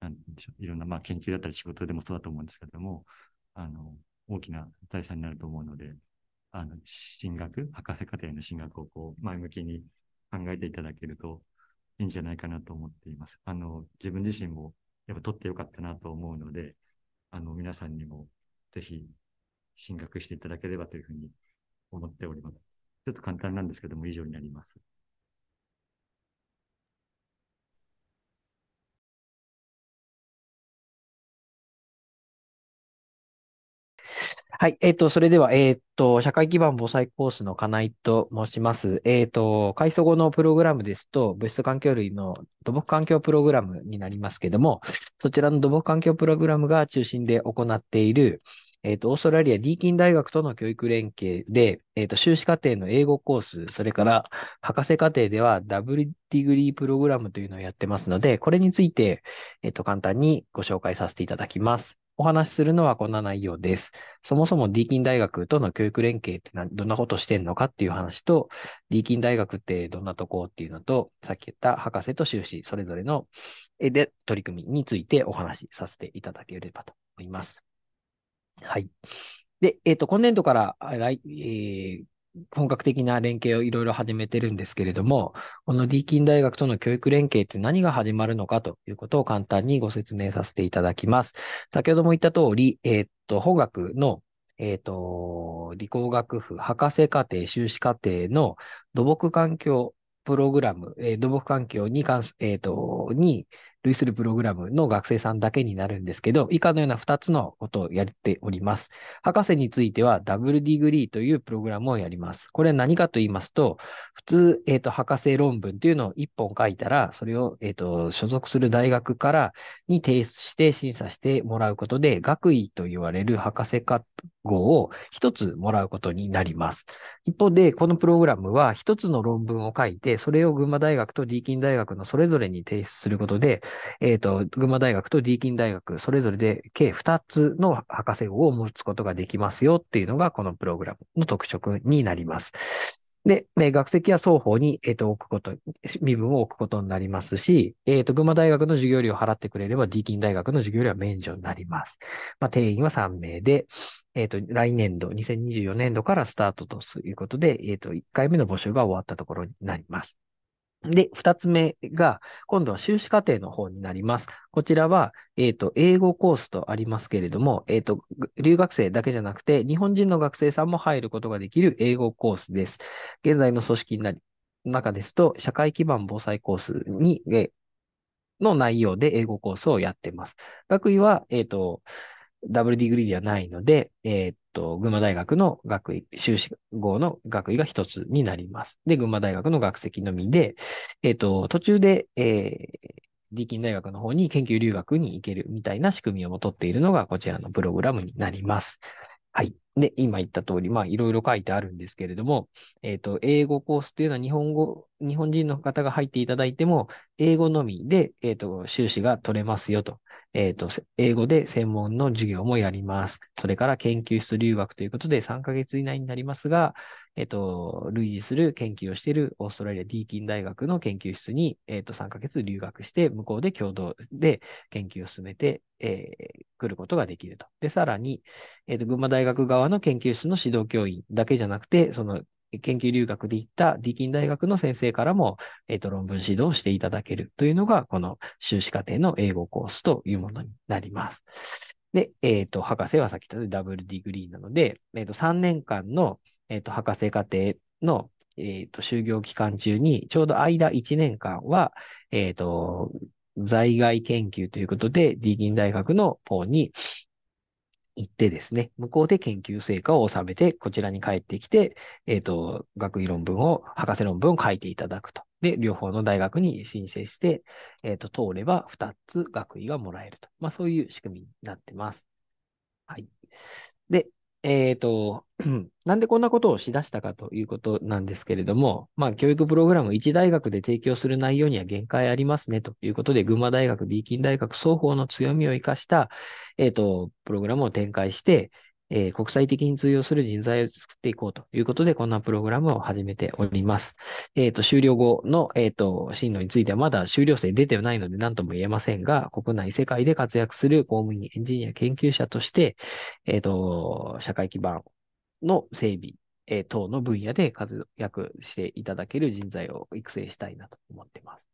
なんでしょう、いろんな、まあ、研究だったり仕事でもそうだと思うんですけども、あの、大きな財産になると思うので、あの、進学、博士課程の進学をこう、前向きに考えていただけるといいんじゃないかなと思っています。あの、自分自身も、やっぱ取ってよかったなと思うので、あの、皆さんにも、ぜひ、進学していただければというふうに思っております。ちょっと簡単なんですけども、以上に
なります。はい。えっ、ー、と、それでは、えっ、ー、と、社会基盤防災コースの金井と申します。えっ、
ー、と、改装後のプログラムですと、物質環境類の土木環境プログラムになりますけども、そちらの土木環境プログラムが中心で行っている、えっ、と、オーストラリアディーキン大学との教育連携で、えっ、と、修士課程の英語コース、それから博士課程ではダブルディグリープログラムというのをやってますので、これについて、えっ、と、簡単にご紹介させていただきます。お話しするのはこんな内容です。そもそも D ン大学との教育連携ってどんなことしてんのかっていう話と、D ン大学ってどんなとこっていうのと、さっき言った博士と修士、それぞれの絵で取り組みについてお話しさせていただければと思います。はい。で、えっ、ー、と、今年度から来、えー、本格的な連携をいろいろ始めてるんですけれども、このリーキン大学との教育連携って何が始まるのかということを簡単にご説明させていただきます。先ほども言った通り、えー、っと、本学の、えー、っと、理工学部博士課程、修士課程の土木環境プログラム、えー、土木環境に関す、えっと、に、類するプログラムの学生さんだけになるんですけど、以下のような2つのことをやっております。博士については、ダブルディグリーというプログラムをやります。これは何かと言いますと、普通、えっ、ー、と、博士論文というのを1本書いたら、それを、えっ、ー、と、所属する大学からに提出して審査してもらうことで、学位と言われる博士課号を1つもらうことになります。一方で、このプログラムは1つの論文を書いて、それを群馬大学とディーキン大学のそれぞれに提出することで、えっ、ー、と、群馬大学とディーキン大学、それぞれで計2つの博士号を持つことができますよっていうのが、このプログラムの特色になります。で、学籍は双方に、えっ、ー、と、置くこと、身分を置くことになりますし、えっ、ー、と、群馬大学の授業料を払ってくれれば、ディーキン大学の授業料は免除になります。まあ、定員は3名で、えっ、ー、と、来年度、2024年度からスタートということで、えっ、と、1回目の募集が終わったところになります。で、二つ目が、今度は修士課程の方になります。こちらは、えっ、ー、と、英語コースとありますけれども、えっ、ー、と、留学生だけじゃなくて、日本人の学生さんも入ることができる英語コースです。現在の組織になり、中ですと、社会基盤防災コースに、えの内容で英語コースをやってます。学位は、えっ、ー、と、ダブルディグリーではないので、えっ、と、群馬大学の学位、修士号の学位が一つになります。で、群馬大学の学籍のみで、えっ、ー、と、途中で、えー、ディーキン大学の方に研究留学に行けるみたいな仕組みをもとっているのが、こちらのプログラムになります。はい。で、今言った通り、まあ、いろいろ書いてあるんですけれども、えっ、ー、と、英語コースというのは日本語、日本人の方が入っていただいても、英語のみで、えっ、ー、と、修士が取れますよと。えっ、ー、と、英語で専門の授業もやります。それから研究室留学ということで3ヶ月以内になりますが、えっと、類似する研究をしているオーストラリアディーキン大学の研究室に、えっと、3ヶ月留学して、向こうで共同で研究を進めて、えー、来ることができると。で、さらに、えっと、群馬大学側の研究室の指導教員だけじゃなくて、その研究留学で行ったディーキン大学の先生からも、えっ、と、論文指導をしていただけるというのが、この修士課程の英語コースというものになります。で、えっ、ー、と、博士はさっき言ったダブルディグリーなので、えっ、ー、と、3年間の、えっ、ー、と、博士課程の、えっ、ー、と、就業期間中に、ちょうど間1年間は、えっ、ー、と、在外研究ということで、ディー大学の方に行ってですね、向こうで研究成果を収めて、こちらに帰ってきて、えっ、と、学位論文を、博士論文を書いていただくと。で、両方の大学に申請して、えっ、と、通れば2つ学位がもらえると。まあ、そういう仕組みになってます。はい。で、えっと、なんでこんなことをしだしたかということなんですけれども、まあ、教育プログラム一大学で提供する内容には限界ありますねということで、群馬大学、ビーキン大学双方の強みを生かした、えっ、ー、と、プログラムを展開して、えー、国際的に通用する人材を作っていこうということで、こんなプログラムを始めております。えっ、ー、と、終了後の、えっ、ー、と、進路についてはまだ終了生出てないので何とも言えませんが、国内、世界で活躍する公務員、エンジニア、研究者として、えっ、と、社会基盤の整備、え等の分野で活躍していただける人材を育成したいなと思ってます。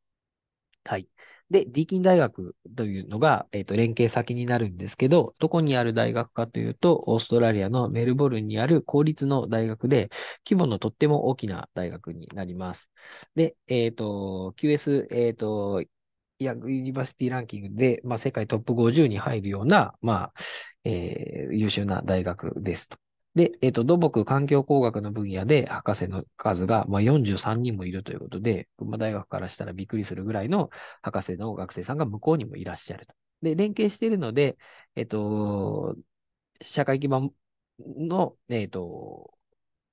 はい。で、ディキン大学というのが、えっ、ー、と、連携先になるんですけど、どこにある大学かというと、オーストラリアのメルボルンにある公立の大学で、規模のとっても大きな大学になります。で、えっ、ー、と、QS、えっ、ー、と、ヤングユニバーシティランキングで、まあ、世界トップ50に入るような、まあ、えー、優秀な大学ですと。で、えっ、ー、と、土木環境工学の分野で博士の数が、まあ、43人もいるということで、群馬大学からしたらびっくりするぐらいの博士の学生さんが向こうにもいらっしゃると。で、連携しているので、えっ、ー、と、社会基盤の、えっ、ー、と、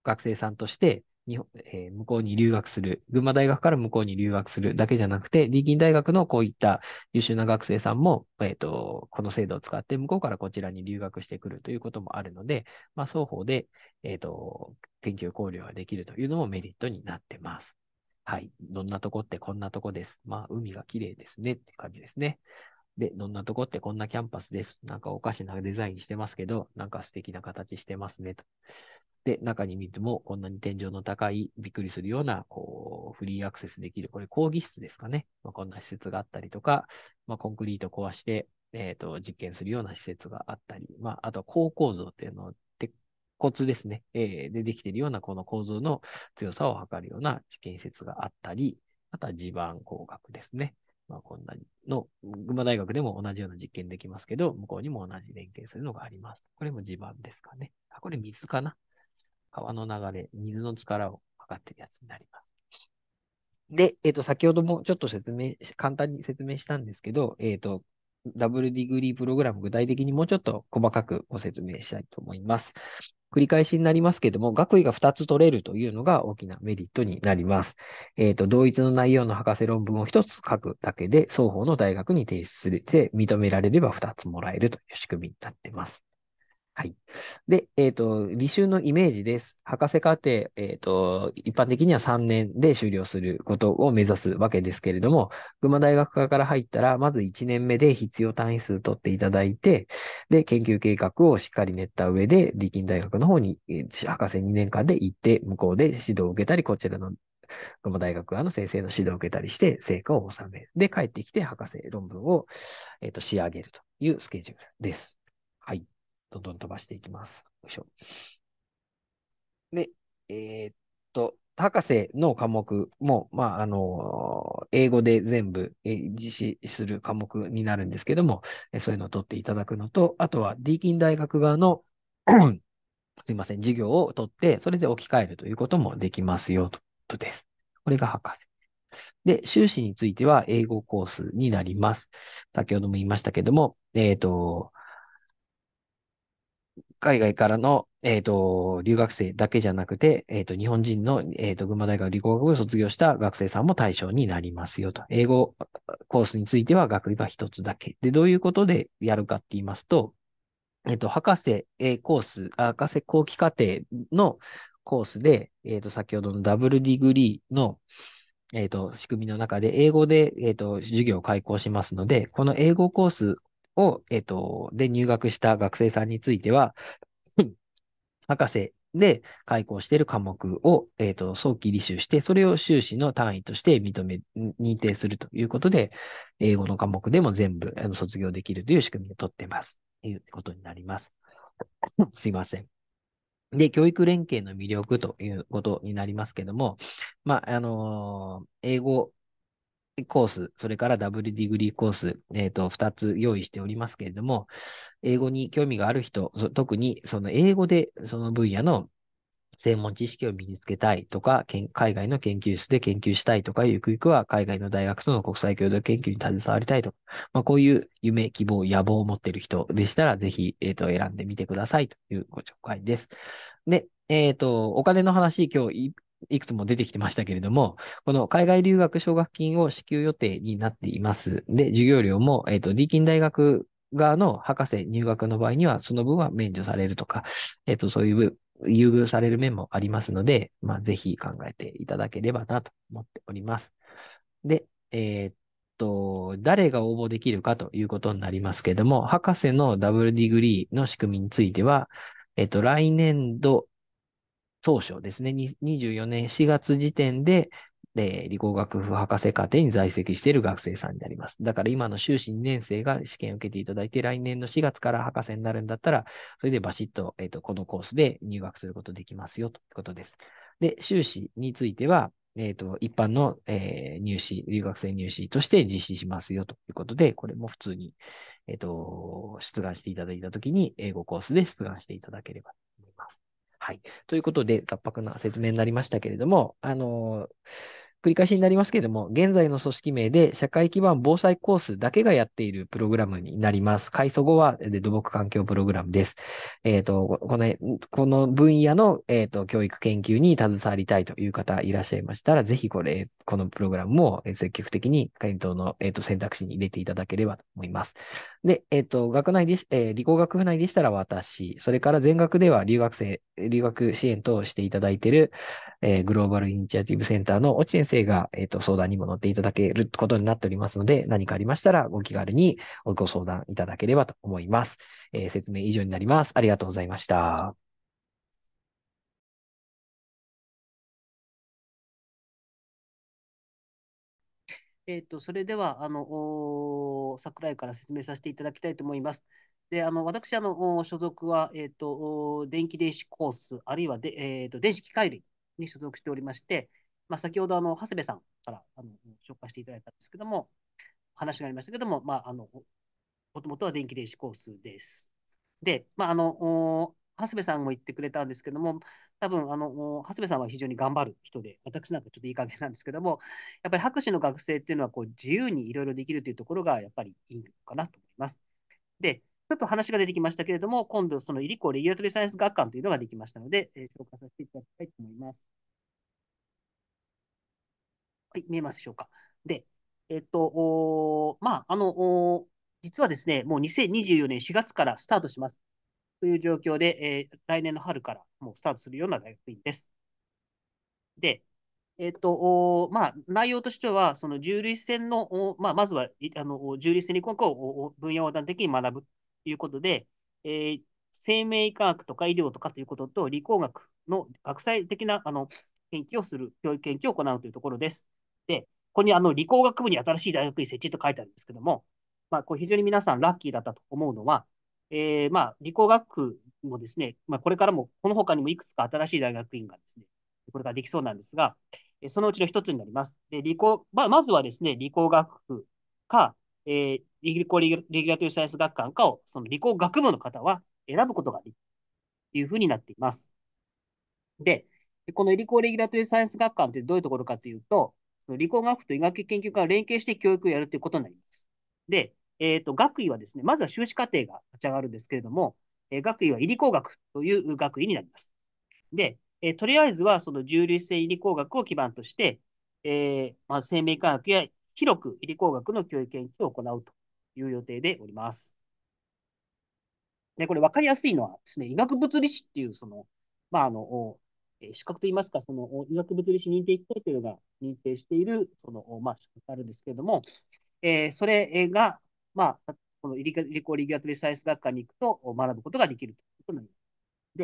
学生さんとして、日本えー、向こうに留学する、群馬大学から向こうに留学するだけじゃなくて、リーキン大学のこういった優秀な学生さんも、えーと、この制度を使って向こうからこちらに留学してくるということもあるので、まあ、双方で、えーと、と研究交流ができるというのもメリットになってます。はい。どんなとこってこんなとこです。まあ、海が綺麗ですねって感じですね。で、どんなとこってこんなキャンパスです。なんかおかしなデザインしてますけど、なんか素敵な形してますね、と。で、中に見ても、こんなに天井の高い、びっくりするような、こう、フリーアクセスできる、これ講義室ですかね。まあ、こんな施設があったりとか、まあ、コンクリート壊して、えっ、ー、と、実験するような施設があったり、まあ、あとは高構造っていうのを、鉄骨ですね。えー、でできているような、この構造の強さを測るような実験施設があったり、あとは地盤工学ですね。まあ、こんなにの、群馬大学でも同じような実験できますけど、向こうにも同じ連携するのがあります。これも地盤ですかね。あ、これ水かな。川の流れ、水の力を測ってるやつになります。で、えっ、ー、と、先ほどもちょっと説明、簡単に説明したんですけど、えっ、ー、と、ダブルディグリープログラム具体的にもうちょっと細かくご説明したいと思います。繰り返しになりますけれども、学位が2つ取れるというのが大きなメリットになります。えっ、ー、と、同一の内容の博士論文を1つ書くだけで、双方の大学に提出されて認められれば2つもらえるという仕組みになっています。はい。で、えっ、ー、と、履修のイメージです。博士課程、えっ、ー、と、一般的には3年で終了することを目指すわけですけれども、群馬大学科から入ったら、まず1年目で必要単位数取っていただいて、で、研究計画をしっかり練った上で、理金大学の方に、博士2年間で行って、向こうで指導を受けたり、こちらの群馬大学側の先生の指導を受けたりして、成果を収め、で、帰ってきて博士論文を、えーと仕上げるというスケジュールです。どんどん飛ばしていきます。よいしょ。で、えー、っと、博士の科目も、まあ、あの、英語で全部実施する科目になるんですけども、そういうのを取っていただくのと、あとはディーキン大学側の すいません、授業を取って、それで置き換えるということもできますよ、とです。これが博士。で、修士については英語コースになります。先ほども言いましたけども、えっ、ー、と、海外からの、えっ、ー、と、留学生だけじゃなくて、えっ、ー、と、日本人の、えっ、ー、と、群馬大学理工学部を卒業した学生さんも対象になりますよと。英語コースについては学位は一つだけ。で、どういうことでやるかって言いますと、えっ、と、博士コース、博士後期課程のコースで、えっ、と、先ほどのダブルディグリーの、えっ、と、仕組みの中で、英語で、えっ、と、授業を開講しますので、この英語コースを、えっ、ー、と、で入学した学生さんについては、博士で開講している科目を、えっ、ー、と、早期履修して、それを修士の単位として認め、認定するということで、英語の科目でも全部あの卒業できるという仕組みをとってます。ということになります。すいません。で、教育連携の魅力ということになりますけども、まあ、あのー、英語コース、それからダブルディグリーコース、えっ、ー、と、2つ用意しておりますけれども、英語に興味がある人、特にその英語でその分野の専門知識を身につけたいとか、海外の研究室で研究したいとか、ゆくゆくは海外の大学との国際共同研究に携わりたいとか、まあ、こういう夢、希望、野望を持っている人でしたら、ぜひ、えっ、ー、と、選んでみてくださいというご紹介です。で、えっ、ー、と、お金の話、今日いくつも出てきてましたけれども、この海外留学奨学金を支給予定になっています。で、授業料も、えっ、ー、と、ディキン大学側の博士入学の場合には、その分は免除されるとか、えっ、ー、と、そういう優遇される面もありますので、まあ、ぜひ考えていただければなと思っております。で、えー、っと、誰が応募できるかということになりますけれども、博士のダブルディグリーの仕組みについては、えっと、来年度当初ですね、24年4月時点で、え理工学部博士課程に在籍している学生さんになります。だから今の修士2年生が試験を受けていただいて、来年の4月から博士になるんだったら、それでバシッと、えっ、ー、と、このコースで入学することできますよということです。で、修士については、えっ、ー、と、一般の、えー、入試、留学生入試として実施しますよということで、これも普通に、えっ、ー、と、出願していただいたときに、英語コースで出願していただければはい。ということで、雑白な説明になりましたけれども、あのー繰り返しになりますけれども、現在の組織名で社会基盤防災コースだけがやっているプログラムになります。改祖後は土木環境プログラムです。えっ、ー、と、この、この分野の、えーと、教育研究に携わりたいという方いらっしゃいましたら、ぜひこれ、このプログラムも積極的に検討の、えーと、選択肢に入れていただければと思います。で、えっ、ー、と、学内で、えー、理工学部内でしたら私、それから全学では留学生、留学支援等をしていただいている、えー、グローバルインチアティブセンターの落合先生生が、えっ、ー、と、相談にも乗っていただけることになっておりますので、何かありましたらご気軽に
ご相談いただければと思います。えー、説明以上になります。ありがとうございました。えっ、と、それでは、あの、桜井から
説明させていただきたいと思います。で、あの、私、あの、所属は、えっ、ー、と、電気電子コース、あるいはで、えっ、ー、と、電子機械類に所属しておりまして、まあ、先ほどあの長谷部さんからあの紹介していただいたんですけども、話がありましたけども、まあ、あのもともとは電気電子コースです。で、まあ、あの長谷部さんも言ってくれたんですけども、多分あの長谷部さんは非常に頑張る人で、私なんかちょっといい加減なんですけども、やっぱり博士の学生っていうのはこう自由にいろいろできるというところがやっぱりいいのかなと思います。で、ちょっと話が出てきましたけれども、今度、そのイリコ・レギュラトリー・サイエンス学館というのができましたので、えー、紹介させていただきたいと思います。はい、見えますでしょうか。で、えっと、まあ、あの、実はですね、もう2024年4月からスタートします。という状況で、えー、来年の春からもうスタートするような大学院です。で、えっと、まあ、内容としては、その重類戦の、まあ、まずは、あの、重類戦理工学を分野横断的に学ぶということで、えー、生命科学とか医療とかということと、理工学の学際的な、あの、研究をする、教育研究を行うというところです。ここにあの理工学部に新しい大学院設置と書いてあるんですけども、まあ、こう非常に皆さんラッキーだったと思うのは、えー、まあ理工学部もですね、まあ、これからも、この他にもいくつか新しい大学院がですね、これができそうなんですが、そのうちの一つになります。で理工まあ、まずはですね、理工学部か、えー、理工レギュラトリーサイエンス学館かを、その理工学部の方は選ぶことができるというふうになっています。で、この理工レギュラトリーサイエンス学館ってどういうところかというと、理工学部と医学研究科が連携して教育をやるということになります。で、えっ、ー、と、学位はですね、まずは修士課程が立ち上がるんですけれども、えー、学位は医理工学という学位になります。で、えー、とりあえずはその重粒子性医理工学を基盤として、えー、まず生命科学や広く医理工学の教育研究を行うという予定でおります。で、これ分かりやすいのはですね、医学物理士っていう、その、まあ、あの、え資格といいますか、その医学物理士認定機構というのが認定している、その、まあ、資格があるんですけれども、えー、それが、まあ、この医学リギュラトリサイエンス学科に行くと学ぶことができるということになります。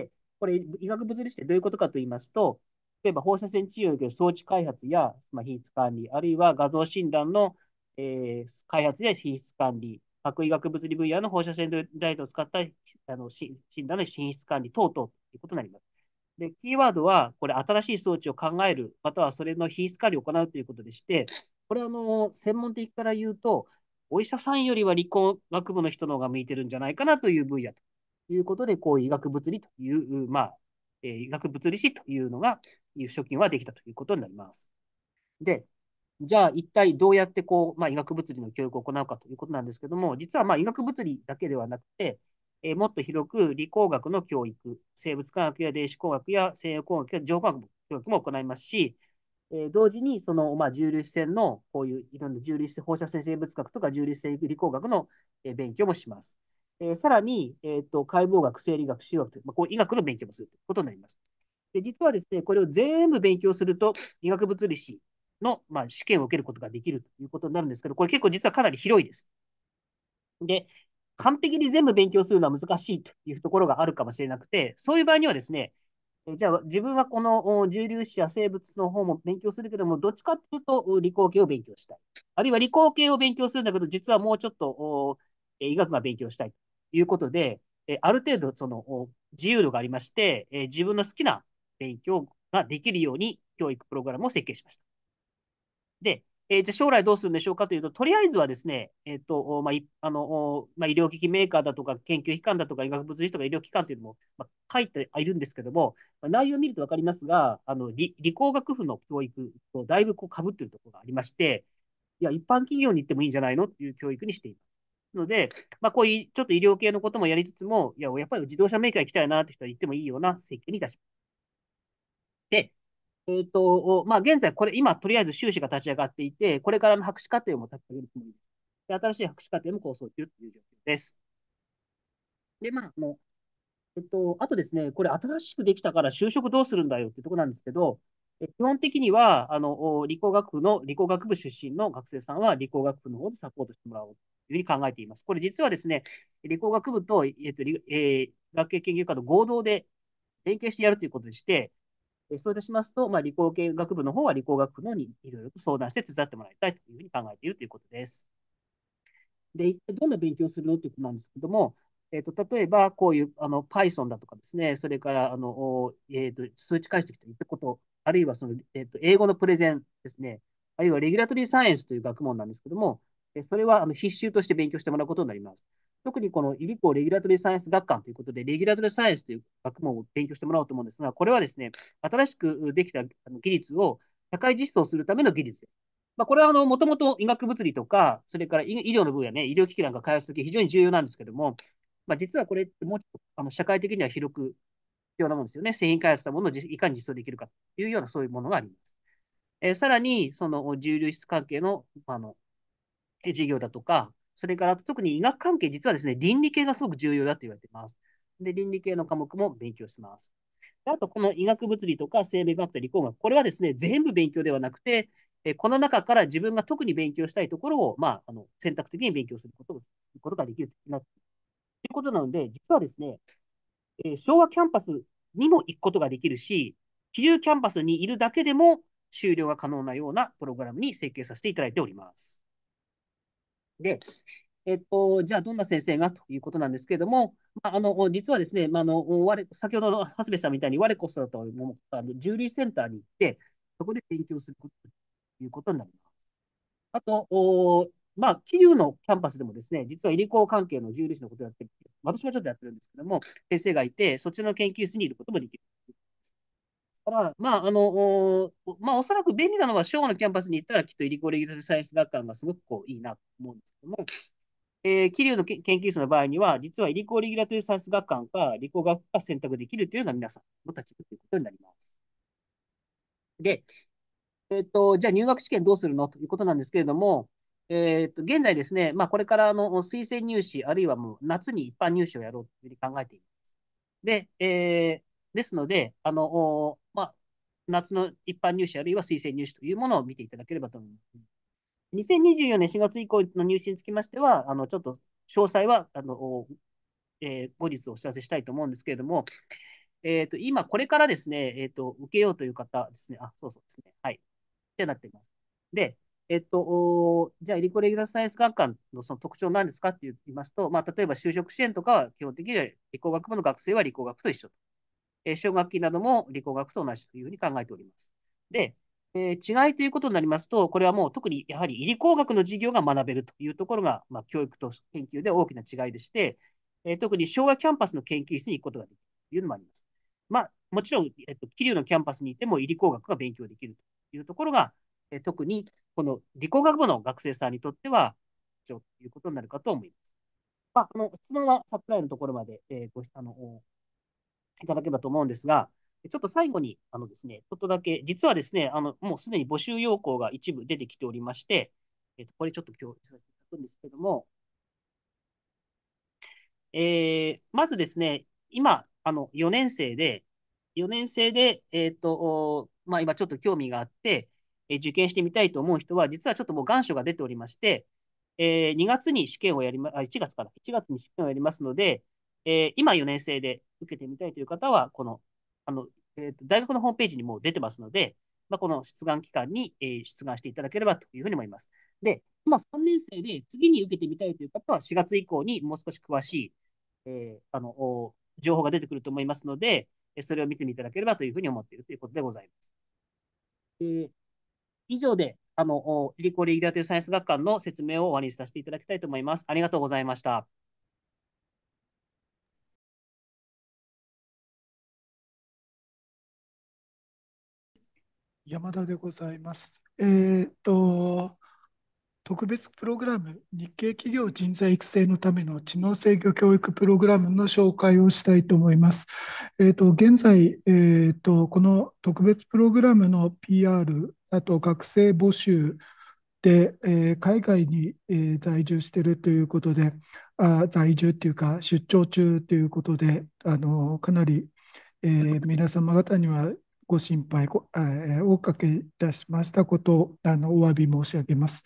で、これ、医学物理士ってどういうことかと言いますと、例えば放射線治療における装置開発や、まあ、品質管理、あるいは画像診断の、えー、開発や品質管理、核医学物理分野の放射線ライトを使ったあの診断の品質管理等々ということになります。で、キーワードは、これ、新しい装置を考える、またはそれの品質管理を行うということでして、これ、あの、専門的から言うと、お医者さんよりは理工学部の人の方が向いてるんじゃないかなという分野ということで、こう、医学物理という、まあ、えー、医学物理士というのが、いう金はできたということになります。で、じゃあ一体どうやってこう、まあ、医学物理の教育を行うかということなんですけども、実はまあ医学物理だけではなくて、えー、もっと広く理工学の教育、生物科学や電子工学や西洋工学や情報学教育も行いますし、えー、同時にその、まあ、重粒子線のこういういろんな重粒子放射線生物学とか重粒子線理工学の、えー、勉強もします。えさらに、えーと、解剖学、生理学、修学という、まあ、こう医学の勉強もするということになります。で実はですね、これを全部勉強すると、医学物理士の、まあ、試験を受けることができるということになるんですけど、これ結構実はかなり広いです。で、完璧に全部勉強するのは難しいというところがあるかもしれなくて、そういう場合にはですね、じゃあ自分はこの重粒子や生物の方も勉強するけども、どっちかっていうと理工系を勉強したい。あるいは理工系を勉強するんだけど、実はもうちょっと医学が勉強したいということで、ある程度その自由度がありまして、自分の好きな勉強ができるように教育プログラムを設計しました。で、えー、じゃ将来どうするんでしょうかというと、とりあえずはですね、えーとまああのまあ、医療機器メーカーだとか、研究機関だとか、医学物理とか医療機関というのも、まあ、書いているんですけども、まあ、内容を見ると分かりますが、あの理理工学部の教育とだいぶこうかぶっているところがありまして、いや、一般企業に行ってもいいんじゃないのっていう教育にしています。ので、まあ、こういうちょっと医療系のこともやりつつも、いや、やっぱり自動車メーカー行きたいなって人は行ってもいいような設計にいたします。で、えっ、ー、と、まあ、現在、これ、今、とりあえず収支が立ち上がっていて、これからの博士課程も立ち上げるつもりです。で、新しい博士課程も構想中という状況です。で、まあ、あの、えっと、あとですね、これ、新しくできたから就職どうするんだよってとこなんですけど、え基本的には、あの、理工学部の、理工学部出身の学生さんは、理工学部の方でサポートしてもらおうというふうに考えています。これ、実はですね、理工学部と、えっと、えー、学系研究科と合同で連携してやるということでして、それしますと、まあ、理工系学部の方は理工学部のにいろいろと相談して手伝ってもらいたいというふうに考えているということです。で、一体どんな勉強をするのということなんですけども、えっ、ー、と、例えば、こういうあの Python だとかですね、それから、あの、えっ、ー、と、数値解析といったこと、あるいはその、えっ、ー、と、英語のプレゼンですね、あるいはレギュラトリーサイエンスという学問なんですけども、それはあの必修として勉強してもらうことになります。特にこの医理工レギュラトリーサイエンス学館ということで、レギュラトリーサイエンスという学問を勉強してもらおうと思うんですが、これはですね、新しくできた技術を社会実装するための技術です。まあ、これはあの、もともと医学物理とか、それから医療の分野ね、医療機器なんか開発するとき非常に重要なんですけども、まあ、実はこれってもうちょっとあの社会的には広く必要なものですよね。製品開発したものをいかに実装できるかというようなそういうものがあります。えー、さらに、その重粒子関係のあの事業だとか、それから特に医学関係、実はですね、倫理系がすごく重要だと言われています。で、倫理系の科目も勉強します。あと、この医学物理とか生命学と理工学、これはですね、全部勉強ではなくて、えこの中から自分が特に勉強したいところを、まあ、あの選択的に勉強することことができるなということなので、実はですね、え昭和キャンパスにも行くことができるし、桐生キャンパスにいるだけでも修了が可能なようなプログラムに設計させていただいております。で、えっと、じゃあ、どんな先生がということなんですけれども、まあ、あの実はですね、まあ、あの我先ほどの長谷部さんみたいに、我こそだともあのジュリーセンターに行って、そこで勉強することということになります。あと、おまあ、企業のキャンパスでもですね、実は入口関係の獣類士のことをやってる、私もちょっとやってるんですけども、先生がいて、そっちの研究室にいることもできるから、まあ、あの、おまあ、おそらく便利なのは、昭和のキャンパスに行ったら、きっとイリコレギュラルサイエンス学館がすごくこういいなと思うんですけども、えー、桐生の研究室の場合には、実は理工レギュラルサイエンス学館か理工学科選択できるというのが皆さんの立場ということになります。で、えっ、と、じゃあ入学試験どうするのということなんですけれども、えっ、と、現在ですね、まあ、これからの推薦入試、あるいはもう夏に一般入試をやろうというふうに考えています。で、えー、ですので、あの、まあ、夏の一般入試あるいは推薦入試というものを見ていただければと思います。2024年4月以降の入試につきましては、あのちょっと詳細はあの、えー、後日お知らせしたいと思うんですけれども、えーと、今、これからですね、えーと、受けようという方ですね、あ、そうそうですね、はい、ってなっています。で、えっ、ー、と、じゃあ、エリコレギュラーサイエンス学科のその特徴なんですかって言いますと、まあ、例えば就職支援とかは基本的には理工学部の学生は理工学と一緒と。え奨学金なども理工学と同じというふうに考えております。で、えー、違いということになりますと、これはもう特にやはり理工学の授業が学べるというところが、まあ、教育と研究で大きな違いでして、えー、特に昭和キャンパスの研究室に行くことができるというのもあります。まあ、もちろん、えっと、桐生のキャンパスにいても理工学が勉強できるというところが、えー、特にこの理工学部の学生さんにとっては、ということになるかと思います。まあ、あの質問はサプライのところまで、えー、ごあのいただければと思うんですが、ちょっと最後に、あのですね、ちょっとだけ、実はですね、あのもうすでに募集要項が一部出てきておりまして、えっと、これちょっと今日いただくんですけども、えー、まずですね、今、あの4年生で、4年生で、えっ、ー、と、まあ、今ちょっと興味があって、えー、受験してみたいと思う人は、実はちょっともう願書が出ておりまして、えー、2月に試験をやりま、あ、1月から、1月に試験をやりますので、えー、今4年生で受けてみたいという方は、この、あの、えーと、大学のホームページにも出てますので、まあ、この出願期間に、えー、出願していただければというふうに思います。で、今3年生で次に受けてみたいという方は4月以降にもう少し詳しい、えー、あの、情報が出てくると思いますので、それを見ていただければというふうに思っているということでございます。えー、以上で、あの、リコリ・ュラーテうサイエンス学館の説明を終わりにさせていただきたいと思います。ありがとうございました。
山田でございます。えー
っと、特別プログラム、日系企業人材育成のための知能制御教育プログラムの紹介をしたいと思います。えー、と現在、えーと、この特別プログラムの PR、あと学生募集で、えー、海外に、えー、在住しているということで、あ在住というか、出張中ということで、あのかなり、えー、皆様方にはご心配をおかけいたしましたことをあのお詫び申し上げます。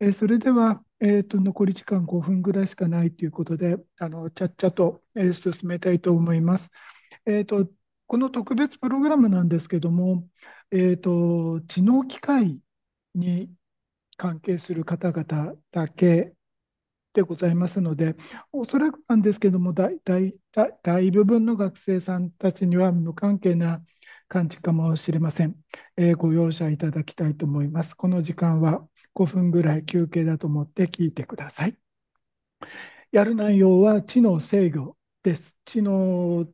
えそれでは、えーと、残り時間5分ぐらいしかないということであのちゃっちゃと、え進めたいと思います。えーと、この特別プログラムなんですけども、えーと、知能機械に関係する方々だけでございますのでおそらくなんですけども大大部分の学生さんたちには無関係な感じかもしれません、えー、ご容赦いただきたいと思います。この時間は5分ぐらい休憩だと思って聞いてください。やる内容は知能制御です。知能、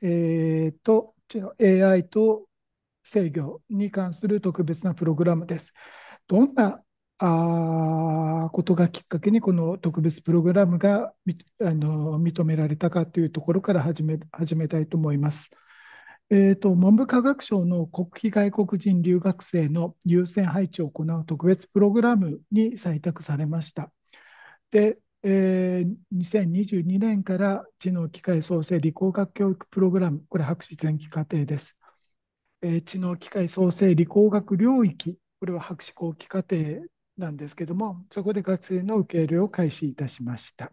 えー、と、知能 AI と制御に関する特別なプログラムです。どんなあことがきっかけにこの特別プログラムがあの認められたかというところから始め始めたいと思います。えーと、文部科学省の国費外国人留学生の優先配置を行う特別プログラムに採択されました。で、えー、2022年から知能機械創生理工学教育プログラム、これ、博士前期課程です。えー、知能機械創生理工学領域、これは博士後期課程なんですけども、そこで学生の受け入れを開始いたしました。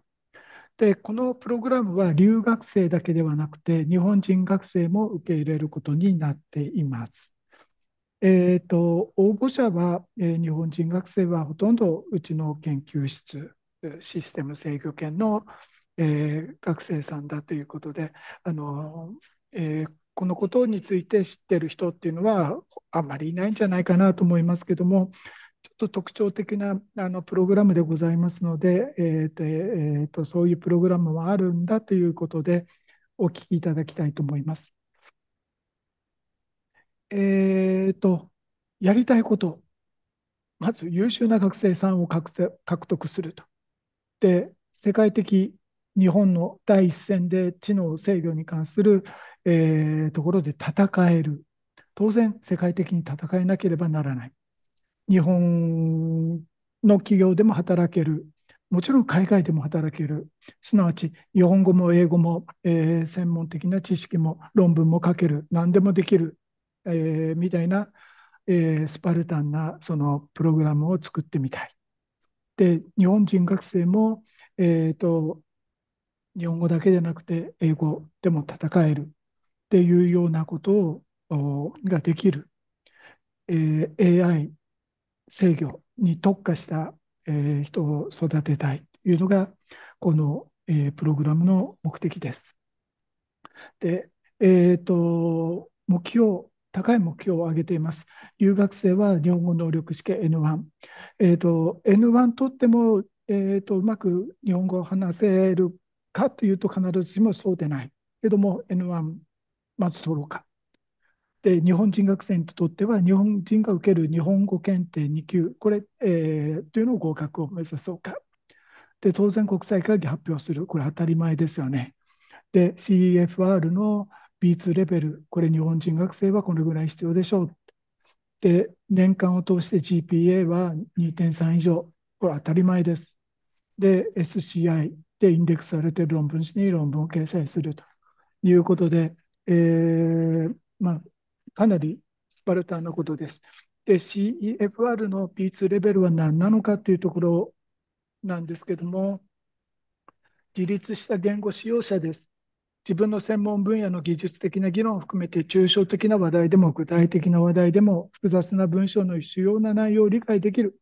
でこのプログラムは留学生だけではなくて日本人学生も受け入れることになっています。えーと、応募者は、え日本人学生はほとんどうちの研究室システム制御権の、えー、学生さんだということであの、えー、このことについて知ってる人っていうのはあんまりいないんじゃないかなと思いますけどもちょっと特徴的なあのプログラムでございますので、えーとえーと、そういうプログラムもあるんだということで、お聞きいただきたいと思います。えーと、やりたいこと、まず優秀な学生さんを獲得すると。で、世界的日本の第一線で知能制御に関する、えー、ところで戦える。当然、世界的に戦えなければならない。日本の企業でも働ける、もちろん海外でも働ける、すなわち日本語も英語も、えー、専門的な知識も論文も書ける、何でもできる、えー、みたいな、えー、スパルタンなそのプログラムを作ってみたい。で、日本人学生も、えーと、日本語だけじゃなくて英語でも戦えるっていうようなことをができる、えー、AI 制御に特化した、え人を育てたいというのがこの、えプログラムの目的です。で、えーと、目標高い目標を上げています。留学生は日本語能力試験 N1。えーと、N1 とっても、えーと、とうまく日本語を話せるかというと必ずしもそうでない。けども N1 まず取ろうか。で日本人学生にとっては日本人が受ける日本語検定2級これ、えー、というのを合格を目指そうかで当然国際会議発表するこれ当たり前ですよねで c f r の B2 レベルこれ日本人学生はこのぐらい必要でしょうで年間を通して GPA は2.3以上これ当たり前ですで SCI でインデックスされている論文誌に論文を掲載するということで、えーまあ、かなりスパルタなことです。で、CEFR の P2 レベルは何なのかというところなんですけども、自立した言語使用者です。自分の専門分野の技術的な議論を含めて抽象的な話題でも具体的な話題でも複雑な文章の主要な内容を理解できる。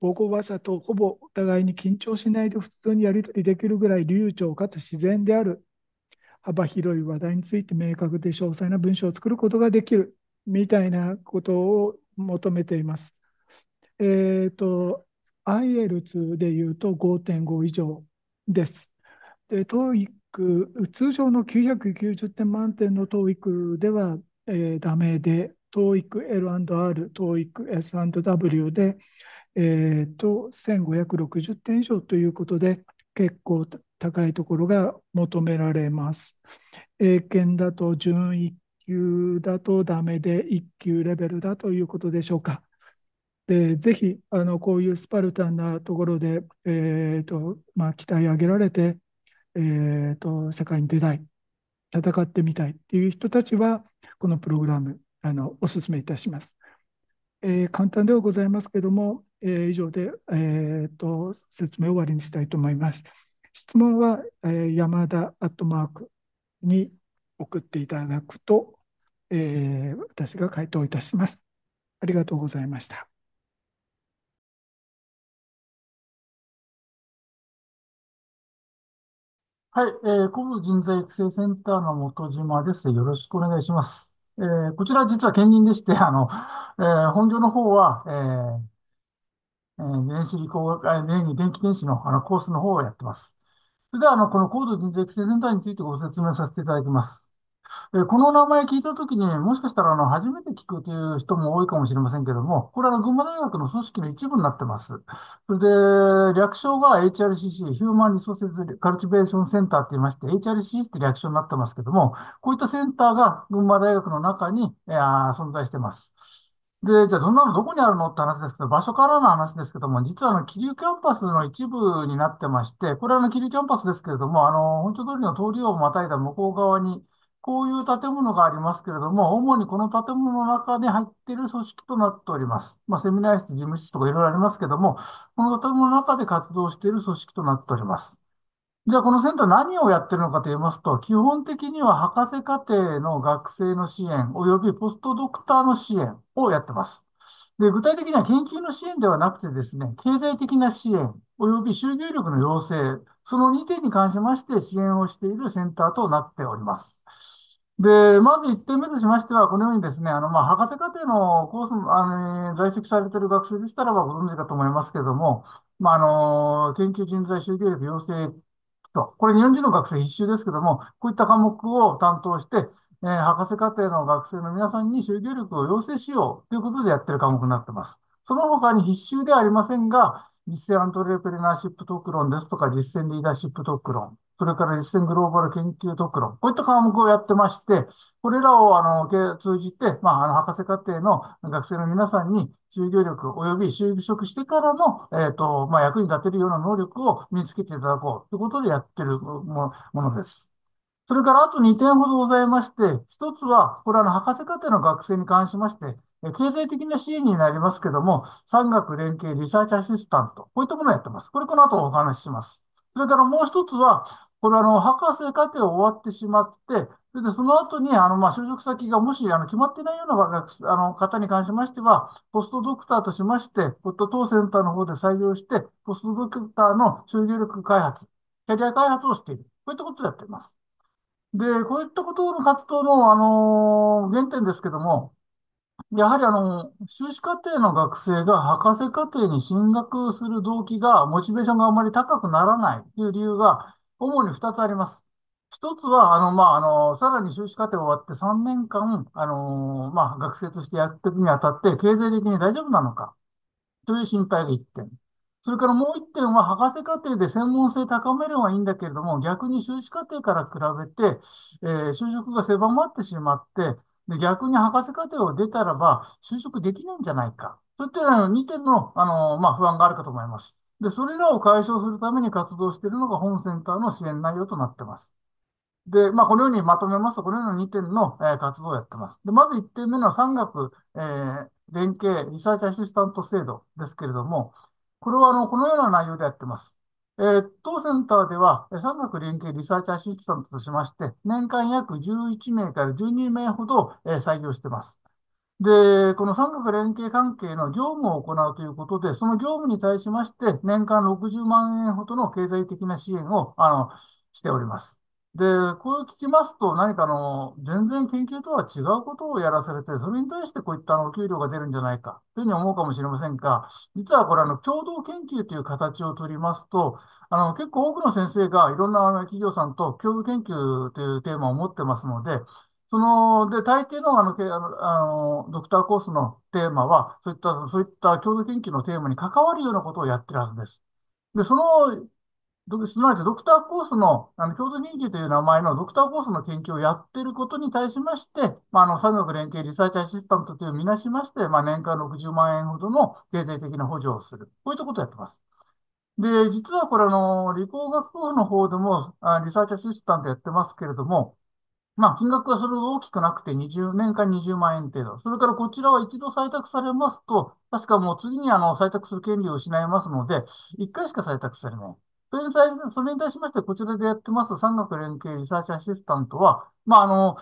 母語話者とほぼお互いに緊張しないで普通にやり取りできるぐらい流暢かつ自然である。幅広い話題について明確で詳細な文章を作ることができるみたいなことを求めています。えっ、ー、と、IELTS でいうと5.5以上です。で、TOEIC、通常の990点満点の TOEIC では、えー、ダメで、TOEIC L&R、TOEIC S&W で、えーと、と1560点以上ということで、結構高いところが求められます。英検だと準1級だとダメで1級レベルだということでしょうか。でぜひあのこういうスパルタンなところで、えーとまあ、鍛え上げられて、えーと、世界に出たい戦ってみたいという人たちはこのプログラムあのおすすめいたします。えー、簡単ではございますけども、えー、以上で、えーと説明を終わりにしたいと思います。質問は、えー、山田アットマークに送っていただく
と、えー、私が回答いたします。ありがとうございました。はい、えー、古部人材育成センターの元島です。よろしくお
願いします。えー、こちら実は兼任でして、あの、えー、本業の方は、えー、え電子理工、電気電子のあのコースの方をやってます。それでは、あの、この高度人材育成センターについてご説明させていただきます。えこの名前聞いたときに、もしかしたらあの初めて聞くという人も多いかもしれませんけれども、これは群馬大学の組織の一部になってます。それで、略称が HRCC、ヒューマンリソースカルチベーションセンターって言いまして、HRCC って略称になってますけども、こういったセンターが群馬大学の中に、えー、存在してます。で、じゃあ、どんなのどこにあるのって話ですけど、場所からの話ですけども、実はあの、桐生キャンパスの一部になってまして、これはあの、桐生キャンパスですけれども、あの、本町通りの通りをまたいだ向こう側に、こういう建物がありますけれども、主にこの建物の中に入っている組織となっております。まあ、セミナー室、事務室とかいろいろありますけども、この建物の中で活動している組織となっております。じゃあ、このセンター何をやってるのかと言いますと、基本的には博士課程の学生の支援、及びポストドクターの支援をやってます。で、具体的には研究の支援ではなくてですね、経済的な支援、及び就業力の要請、その2点に関しまして支援をしているセンターとなっております。で、まず1点目としましては、このようにですね、あの、ま博士課程のコース、あの、在籍されている学生でしたらばご存知かと思いますけれども、まあ、あの、研究人材就業力要請、と。これ日本人の学生必修ですけども、こういった科目を担当して、えー、博士課程の学生の皆さんに集業力を要請しようということでやってる科目になってます。その他に必修ではありませんが、実践アントレプレナーシップ特論ですとか、実践リーダーシップ特論それから実践グローバル研究特論、こういった科目をやってまして、これらをあの通じて、まあ、あの博士課程の学生の皆さんに、就業力及び就職してからの、えっ、ー、と、まあ、役に立てるような能力を身につけていただこうということでやってるものです。それからあと2点ほどございまして、1つは、これはの博士課程の学生に関しまして、経済的な支援になりますけども、産学連携リサーチアシスタント、こういったものをやってます。これこの後お話しします。それからもう一つは、これあの、博士課程終わってしまって、それでその後に、あの、ま就職先がもし、あの、決まってないような、あの、方に関しましては、ポストドクターとしまして、ポット当センターの方で採用して、ポストドクターの就業力開発、キャリア開発をしている。こういったことをやっています。で、こういったことの活動の、あの原点ですけども、やはりあの、修士課程の学生が博士課程に進学する動機が、モチベーションがあまり高くならないという理由が、主に2つあります。一つは、あの、まあ、あの、さらに修士課程終わって3年間、あの、まあ、学生としてやっていくにあたって、経済的に大丈夫なのか、という心配が1点。それからもう1点は、博士課程で専門性高めればいいんだけれども、逆に修士課程から比べて、えー、就職が狭まってしまって、で、逆に博士課程を出たらば、就職できないんじゃないか。そういったような2点の、あの、まあ、不安があるかと思います。で、それらを解消するために活動しているのが本センターの支援内容となってます。で、まあ、このようにまとめますと、このような2点の、えー、活動をやってます。で、まず1点目の産学、えー、連携リサーチアシスタント制度ですけれども、これはあの、このような内容でやってます。えー、当センターでは、産学連携リサーチアシスタントとしまして、年間約11名から12名ほど、えー、採用してます。で、この産学連携関係の業務を行うということで、その業務に対しまして、年間60万円ほどの経済的な支援を、あの、しております。で、こう聞きますと、何かの、全然研究とは違うことをやらされて、それに対してこういったお給料が出るんじゃないか、というふうに思うかもしれませんが、実はこれ、あの、共同研究という形をとりますと、あの、結構多くの先生がいろんな企業さんと共同研究というテーマを持ってますので、その、で、大抵の、あの、あの、ドクターコースのテーマは、そういった、そういった共同研究のテーマに関わるようなことをやってるはずです。で、その、すなわちドクターコースの、あの、共同研究という名前のドクターコースの研究をやってることに対しまして、まあ、あの、産学連携リサーチアシスタントというみなしまして、まあ、年間60万円ほどの経済的な補助をする。こういったことをやってます。で、実はこれ、あの、理工学部の方でも、あリサーチアシスタントやってますけれども、まあ、金額はそれほど大きくなくて、20、年間20万円程度。それからこちらは一度採択されますと、確かもう次にあの採択する権利を失いますので、1回しか採択されない。それに対それに対しまして、こちらでやってます、産学連携リサーチアシスタントは、まあ、あの、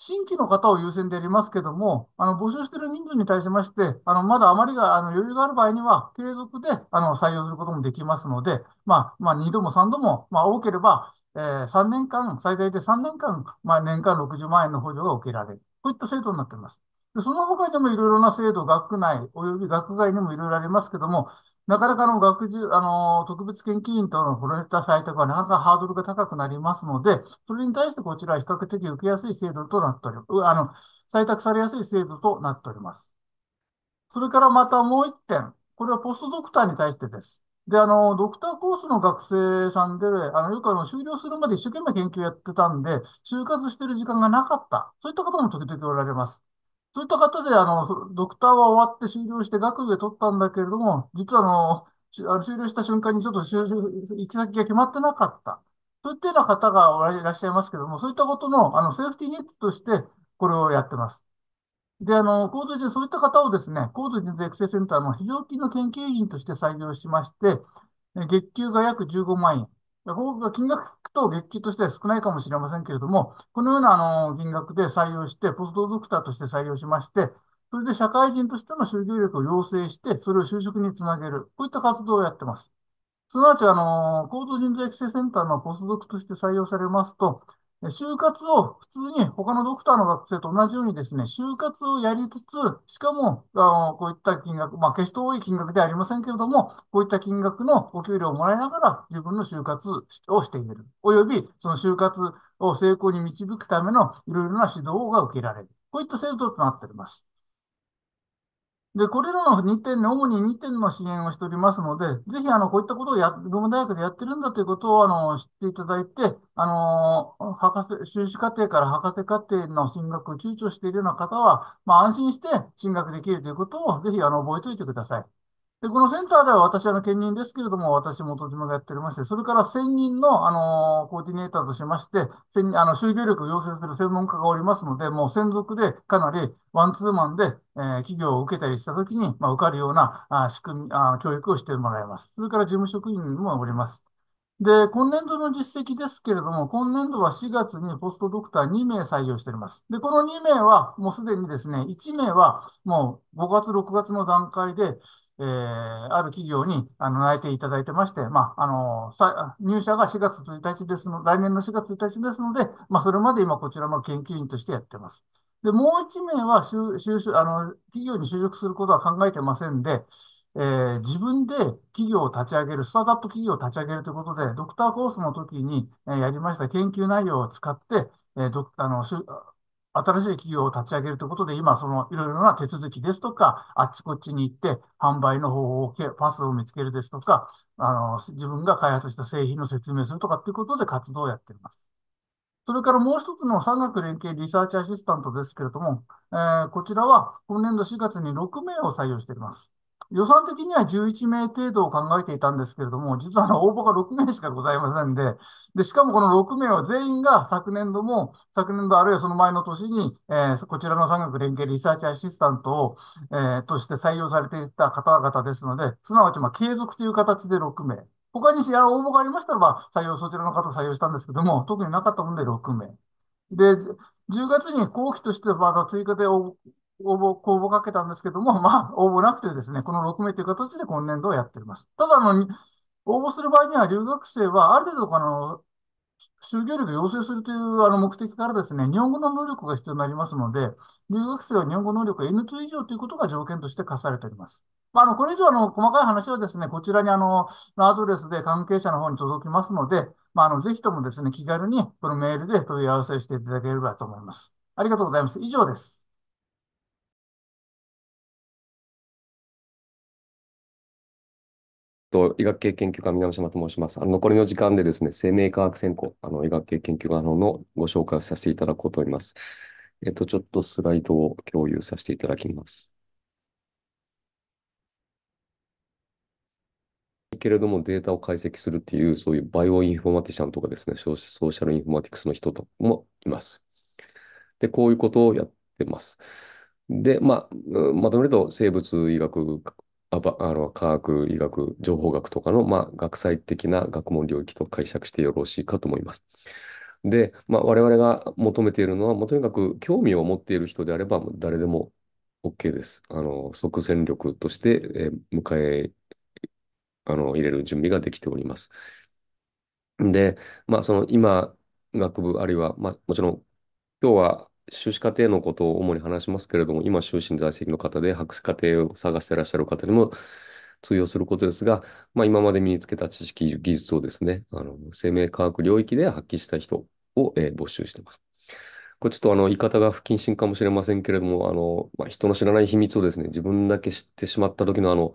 新規の方を優先でやりますけども、あの募集している人数に対しまして、あのまだ余りがあの余裕がある場合には、継続であの採用することもできますので、まあまあ、2度も3度も、まあ、多ければ、えー、3年間、最大で3年間、まあ、年間60万円の補助が受けられる、こういった制度になっています。でその他にもいろいろな制度、学内および学外にもいろいろありますけども、なかなかの学術、あの、特別研究員とのロれタ採択はなかなかハードルが高くなりますので、それに対してこちらは比較的受けやすい制度となっており、あの、採択されやすい制度となっております。それからまたもう一点。これはポストドクターに対してです。で、あの、ドクターコースの学生さんで、あの、よくあの、終了するまで一生懸命研究やってたんで、就活してる時間がなかった。そういった方も時々おられます。そういった方で、あの、ドクターは終わって終了して学位を取ったんだけれども、実はあの、あの終了した瞬間にちょっと行き先が決まってなかった。そういったような方がいらっしゃいますけれども、そういったことの、あの、セーフティーネットとして、これをやってます。で、あの、高度人、そういった方をですね、高度人材育成センターの非常勤の研究員として採用しまして、月給が約15万円。方が金額と月給としては少ないかもしれませんけれども、このようなあの金額で採用して、ポストドクターとして採用しまして、それで社会人としての就業力を養成して、それを就職につなげる。こういった活動をやってます。すなわち、あの、高等人材育成センターのポスドクとして採用されますと、就活を普通に他のドクターの学生と同じようにですね、就活をやりつつ、しかも、あの、こういった金額、まあ、決して多い金額ではありませんけれども、こういった金額のお給料をもらいながら自分の就活をしている。および、その就活を成功に導くためのいろいろな指導が受けられる。こういった制度となっております。で、これらの2点の、主に2点の支援をしておりますので、ぜひ、あの、こういったことをや、文大学でやってるんだということを、あの、知っていただいて、あの、博士、修士課程から博士課程の進学を躊躇しているような方は、まあ、安心して進学できるということを、ぜひ、あの、覚えておいてください。で、このセンターでは私は兼任ですけれども、私もとじがやっておりまして、それから専任の、あのー、コーディネーターとしまして、専あの、集業力を要請する専門家がおりますので、もう専属でかなりワンツーマンで、えー、企業を受けたりしたときに、まあ、受かるようなあ仕組みあ、教育をしてもらいます。それから事務職員もおります。で、今年度の実績ですけれども、今年度は4月にポストドクター2名採用しております。で、この2名はもうすでにですね、1名はもう5月、6月の段階で、えー、ある企業にあの内定いただいてまして、まあ、あの、入社が4月1日ですの、来年の4月1日ですので、まあ、それまで今こちらの研究員としてやってます。で、もう1名は就就あの、企業に就職することは考えてませんで、えー、自分で企業を立ち上げる、スタートアップ企業を立ち上げるということで、ドクターコースの時に、えー、やりました研究内容を使って、えー、どあの新しい企業を立ち上げるということで、今、そのいろいろな手続きですとか、あっちこっちに行って、販売の方法、パスを見つけるですとか、あの、自分が開発した製品の説明するとかっていうことで活動をやっています。それからもう一つの産学連携リサーチアシスタントですけれども、えー、こちらは今年度4月に6名を採用しています。予算的には11名程度を考えていたんですけれども、実はあの応募が6名しかございませんで、で、しかもこの6名は全員が昨年度も、昨年度あるいはその前の年に、えー、こちらの産学連携リサーチアシスタントを、えー、として採用されていた方々ですので、すなわちま継続という形で6名。他に応募がありましたらば、採用、そちらの方採用したんですけども、特になかったもので6名。で、10月に後期としてまた追加で応募、応募かけたんですけども、まあ、応募なくてですね、この6名という形で今年度をやっております。ただ、あの、応募する場合には、留学生はある程度、あの、就業力を要請するというあの目的からですね、日本語の能力が必要になりますので、留学生は日本語能力が N2 以上ということが条件として課されております。まあ、あの、これ以上の細かい話はですね、こちらにあの、アドレスで関係者の方に届きますので、まあ、あの、
ぜひともですね、気軽にこのメールで問い合わせしていただければと思います。ありがとうございます。以上です。
と、医学系研究家、南島と申します。あの残りの時間でですね、生命科学専攻、あの医学系研究家のご紹介をさせていただこうと思います。えっと、ちょっとスライドを共有させていただきます。けれどもデータを解析するっていう、そういうバイオインフォマティシャンとかですね、ソーシャルインフォマティクスの人ともいます。で、こういうことをやってます。で、まあ、まとめると生物医学あの科学、医学、情報学とかの、まあ、学際的な学問領域と解釈してよろしいかと思います。で、まあ、我々が求めているのは、もうとにかく興味を持っている人であれば、誰でも OK です。あの即戦力として、えー、迎えあの入れる準備ができております。で、まあ、その今、学部、あるいは、まあ、もちろん、今日は修士課程のことを主に話しますけれども、今、修士在籍の方で博士課程を探していらっしゃる方にも通用することですが、まあ、今まで身につけた知識、技術をですね、あの生命科学領域で発揮した人を、えー、募集しています。これちょっとあの言い方が不謹慎かもしれませんけれども、あのまあ、人の知らない秘密をですね、自分だけ知ってしまった時のあの、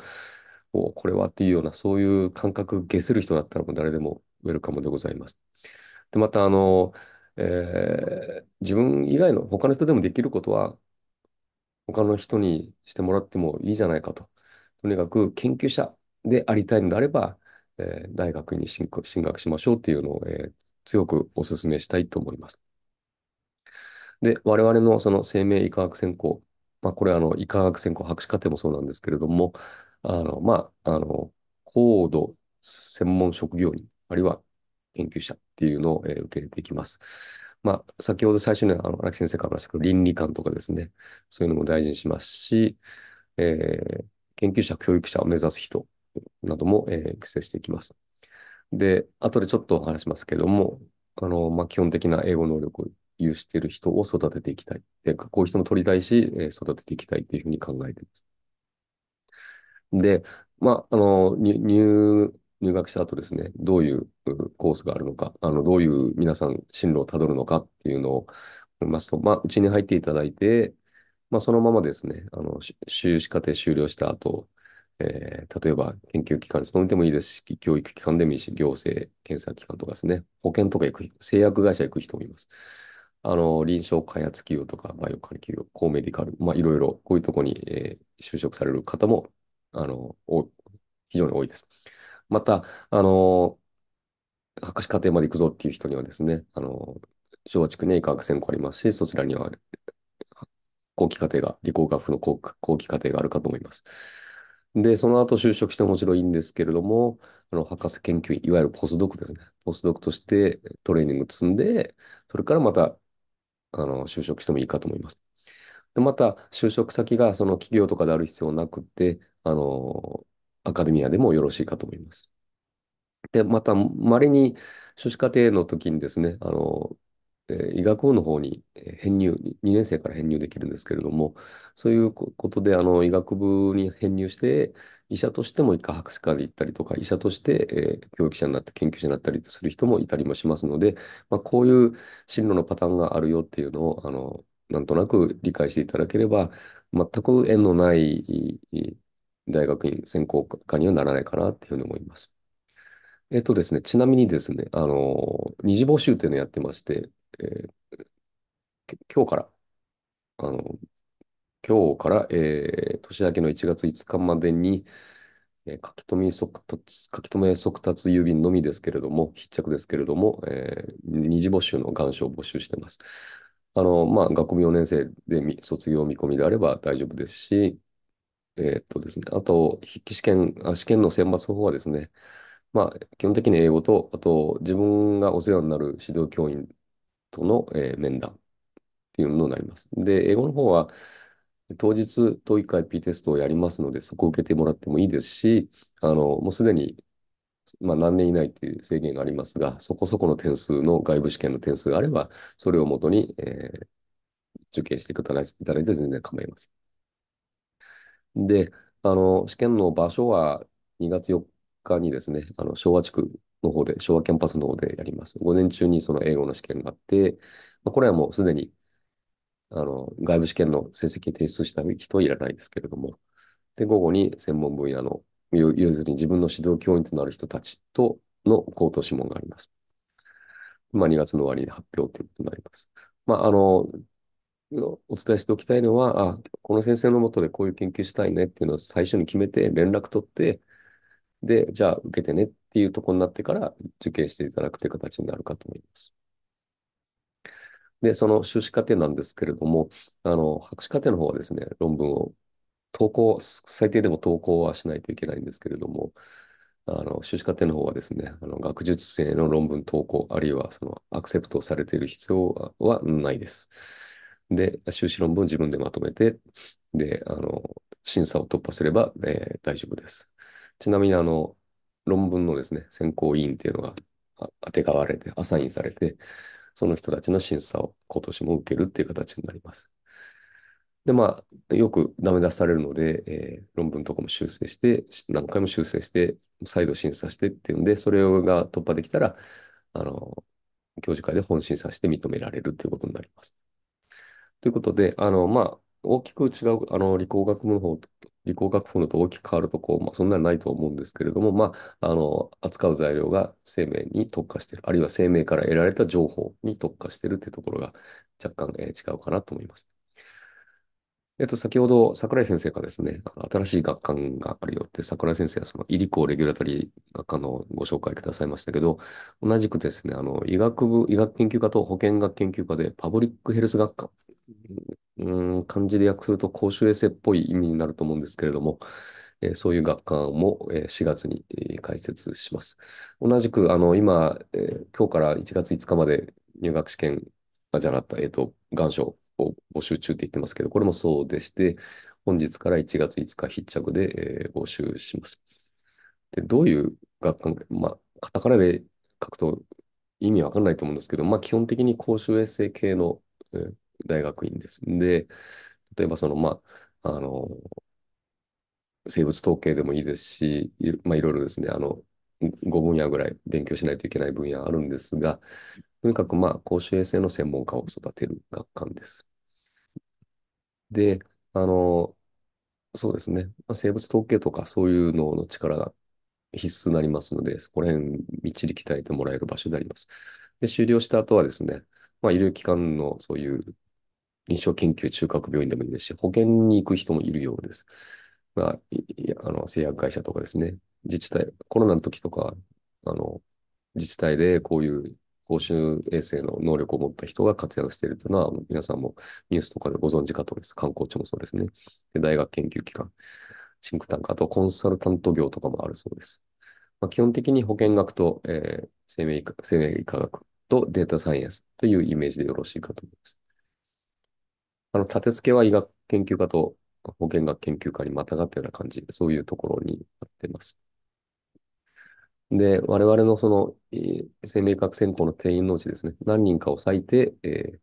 おこれはっていうような、そういう感覚、ゲせる人だったらもう誰でもウェルカムでございます。で、また、あの、えー、自分以外の他の人でもできることは、他の人にしてもらってもいいじゃないかと。とにかく研究者でありたいのであれば、えー、大学に進学しましょうっていうのを、えー、強くお勧めしたいと思います。で、我々のその生命医科学専攻、まあ、これはあの医科学専攻博士課程もそうなんですけれども、あの、まあ、あの、高度専門職業に、あるいは研究者っていうのを、えー、受け入れていきます。まあ、先ほど最初にあの荒木先生から話したけど、倫理観とかですね、そういうのも大事にしますし、えー、研究者、教育者を目指す人なども、えー、育成していきます。で、後でちょっとお話しますけども、あの、まあ、基本的な英語能力を有している人を育てていきたい。で、こういう人も取りたいし、えー、育てていきたいというふうに考えています。で、まあ、あの、入入学した後ですね、どういうコースがあるのか、あのどういう皆さん進路をたどるのかっていうのを、ますと、まあ、うちに入っていただいて、まあ、そのままですね、あの修士課程終了した後、えー、例えば研究機関に勤めてもいいですし、教育機関でもいいし、行政、検査機関とかですね、保険とか行く、製薬会社行く人もいます。あの、臨床開発企業とか、バイオ管理企業、高メディカル、まあ、いろいろ、こういうとこに、えー、就職される方も、あの、非常に多いです。また、あの、博士課程まで行くぞっていう人にはですね、あの、昭和地区に医科学専攻ありますし、そちらには後期課程が、理工学部の後期課程があるかと思います。で、その後就職してもちろんいいんですけれども、あの、博士研究員、いわゆるポスドクですね。ポスドクとしてトレーニング積んで、それからまた、あの、就職してもいいかと思います。で、また、就職先がその企業とかである必要なくて、あの、アカデミアでもよろしいかと思います。で、また、稀に、初士課程の時にですね、あの、えー医学部の方にえ編入、2年生から編入できるんですけれども、そういうことで、あの、医学部に編入して、医者としても一回博士課で行ったりとか、医者として、えー教育者になって研究者になったりする人もいたりもしますので、まあ、こういう進路のパターンがあるよっていうのを、あの、なんとなく理解していただければ、全く縁のない大学院専攻科にはならないかなっていうふうに思います。えっとですね、ちなみにですね、あの、二次募集っていうのをやってまして、えー、今日から、あの、今日から、えー、年明けの1月5日までに、えー、書き留め速達、書き留め速達郵便のみですけれども、必着ですけれども、えー、二次募集の願書を募集してます。あの、まあ、学部4年生で卒業見込みであれば大丈夫ですし、えーっとですね、あと、筆記試験、試験の選抜方法はですね、まあ、基本的に英語と、あと、自分がお世話になる指導教員との、えー面談っていうものになります。で、英語の方は、当日、t o 回 p テストをやりますので、そこを受けてもらってもいいですし、あの、もうすでに、まあ、何年以内っていう制限がありますが、そこそこの点数の外部試験の点数があれば、それをもとに、えー受験していただいて全然構いません。で、あの、試験の場所は2月4日にですね、あの、昭和地区の方で、昭和キャンパスの方でやります。午前中にその英語の試験があって、まあ、これはもうすでに、あの、外部試験の成績提出した人はいらないですけれども、で、午後に専門分野の、要するに自分の指導教員となる人たちとの口頭諮問があります。まあ、2月の終わりに発表ということになります。まあ、あの、お伝えしておきたいのは、あ、この先生のもとでこういう研究したいねっていうのを最初に決めて連絡取って、で、じゃあ受けてねっていうとこになってから受験していただくという形になるかと思います。で、その修士課程なんですけれども、あの、博士課程の方はですね、論文を投稿、最低でも投稿はしないといけないんですけれども、あの、修士課程の方はですね、あの、学術生の論文投稿、あるいはその、アクセプトされている必要はないです。で、修士論文を自分でまとめて、で、あの、審査を突破すれば、えー、大丈夫です。ちなみに、あの、論文のですね、選考委員っていうのがあてがわれて、アサインされて、その人たちの審査を今年も受けるっていう形になります。で、まあ、よくダメ出されるので、えー、論文とかも修正して、何回も修正して、再度審査してっていうんで、それが突破できたら、あの、教授会で本審査して認められるということになります。ということで、あの、まあ、大きく違う、あの、理工学部の方と、理工学部のと大きく変わるとこ、まあ、そんなにないと思うんですけれども、まあ、あの、扱う材料が生命に特化している、あるいは生命から得られた情報に特化しているというところが若干、えー、違うかなと思います。えっと、先ほど桜井先生がですね、新しい学館があるよって、桜井先生はその医理工レギュラトリー学科のご紹介くださいましたけど、同じくですね、あの、医学部、医学研究科と保健学研究科でパブリックヘルス学科漢字で訳すると公衆衛生っぽい意味になると思うんですけれども、えー、そういう学科も、えー、4月に、えー、開設します。同じく、あの、今、えー、今日から1月5日まで入学試験、じゃなかった、えっ、ー、と、願書を募集中って言ってますけど、これもそうでして、本日から1月5日必着で、えー、募集します。で、どういう学科、まあ、カタカナで書くと意味わかんないと思うんですけど、まあ、基本的に公衆衛生系の、えー大学院です。で、例えばその、まあ、あの、生物統計でもいいですし、い,、まあ、いろいろですね、あの、5分野ぐらい勉強しないといけない分野あるんですが、とにかくまあ公衆衛生の専門家を育てる学館です。で、あの、そうですね、まあ、生物統計とかそういうのの力が必須になりますので、そこら辺みっちり鍛えてもらえる場所であります。で、終了した後はですね、まあ、医療機関のそういう臨床研究中核病院でもいいですし、保険に行く人もいるようです。まあ、あの製薬会社とかですね、自治体、コロナの時とか、あの自治体でこういう公衆衛生の能力を持った人が活躍しているというのは、皆さんもニュースとかでご存知かと思います。観光庁もそうですね。で大学研究機関、シンクタンク、あとコンサルタント業とかもあるそうです。まあ、基本的に保健学と、えー、生命命科学とデータサイエンスというイメージでよろしいかと思います。あの、立て付けは医学研究科と保健学研究科にまたがったような感じ、そういうところになってます。で、我々のその、えー、生命科学専攻の定員のうちですね、何人かを割いて、えー、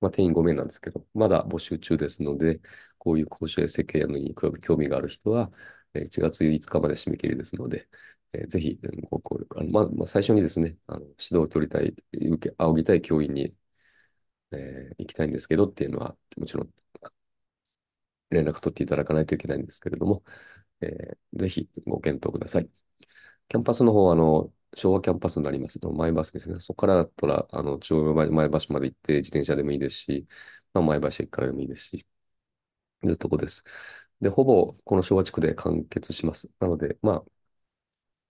まあ、定員5名なんですけど、まだ募集中ですので、こういう公衆衛生契約に興味がある人は、え1月5日まで締め切りですので、えー、ぜひご協力、あのまず、まあ、最初にですね、あの指導を取りたい、受け、仰ぎたい教員にえー、行きたいんですけどっていうのは、もちろん、連絡取っていただかないといけないんですけれども、えー、ぜひご検討ください。キャンパスの方は、あの、昭和キャンパスになりますの、マ前橋ですね。そこからだったら、あの、中央前橋まで行って自転車でもいいですし、まあ、前橋駅からでもいいですし、いうとこです。で、ほぼこの昭和地区で完結します。なので、ま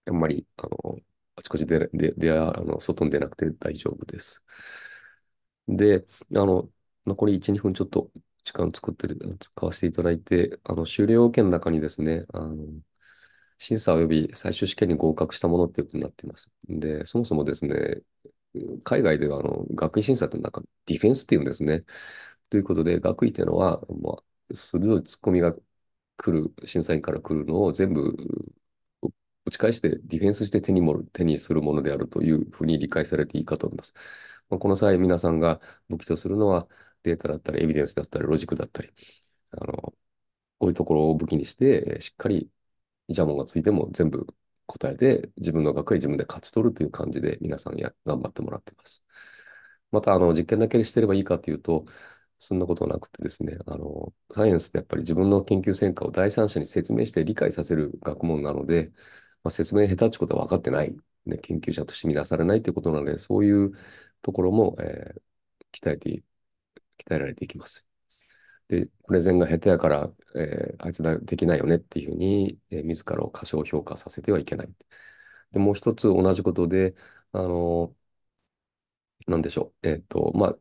あ、あんまり、あの、あちこちで、で、で、あの、外に出なくて大丈夫です。で、あの、残り1、2分ちょっと時間作ってる、使わせていただいて、あの、修了件の中にですね、あの、審査及び最終試験に合格したものっていうことになっています。で、そもそもですね、海外ではあの学位審査ってなディフェンスっていうんですね。ということで、学位っていうのは、まあ、鋭いツッコミが来る、審査員から来るのを全部打ち返してディフェンスして手にも手にするものであるというふうに理解されていいかと思います。まあ、この際皆さんが武器とするのはデータだったり、エビデンスだったり、ロジックだったり、あの、こういうところを武器にして、しっかりイジャモンがついても全部答えて、自分の学位自分で勝ち取るという感じで皆さんや頑張ってもらっています。また、あの、実験だけにしてればいいかというと、そんなことなくてですね、あの、サイエンスってやっぱり自分の研究成果を第三者に説明して理解させる学問なので、まあ、説明下手ってことは分かってない、ね、研究者として見なされないということなので、そういうところも、えー、鍛えて、鍛えられていきます。で、プレゼンが下手やから、えー、あいつだできないよねっていうふうに、えー、自らを過小評価させてはいけない。で、もう一つ同じことで、あの、なんでしょう。えっ、ー、と、まあ、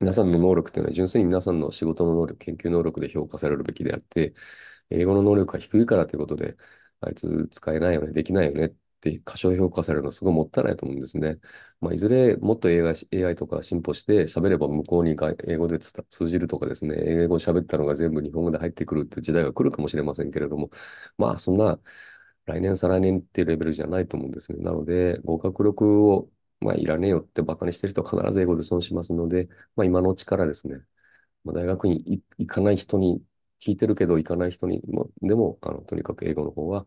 皆さんの能力というのは純粋に皆さんの仕事の能力、研究能力で評価されるべきであって、英語の能力が低いからということで、あいつ使えないよね、できないよねっって過小評価されるのすごいもったいないと思うんですね。まあ、いずれもっと AI, AI とか進歩して喋れば向こうに英語で通じるとかですね、英語喋ったのが全部日本語で入ってくるって時代が来るかもしれませんけれども、まあそんな来年再来年っていうレベルじゃないと思うんですね。なので、合格力をまあ、いらねえよってバカにしてる人は必ず英語で損しますので、まあ、今のうちからですね、まあ、大学に行かない人に聞いてるけど行かない人にも、でも、あの、とにかく英語の方は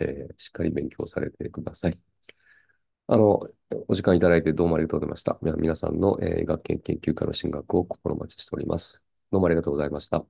えー、しっかり勉強されてください。あの、お時間いただいてどうもありがとうございました。皆さんの、えー、学研研究会の進学を心待ちしております。どうもありがとうございました。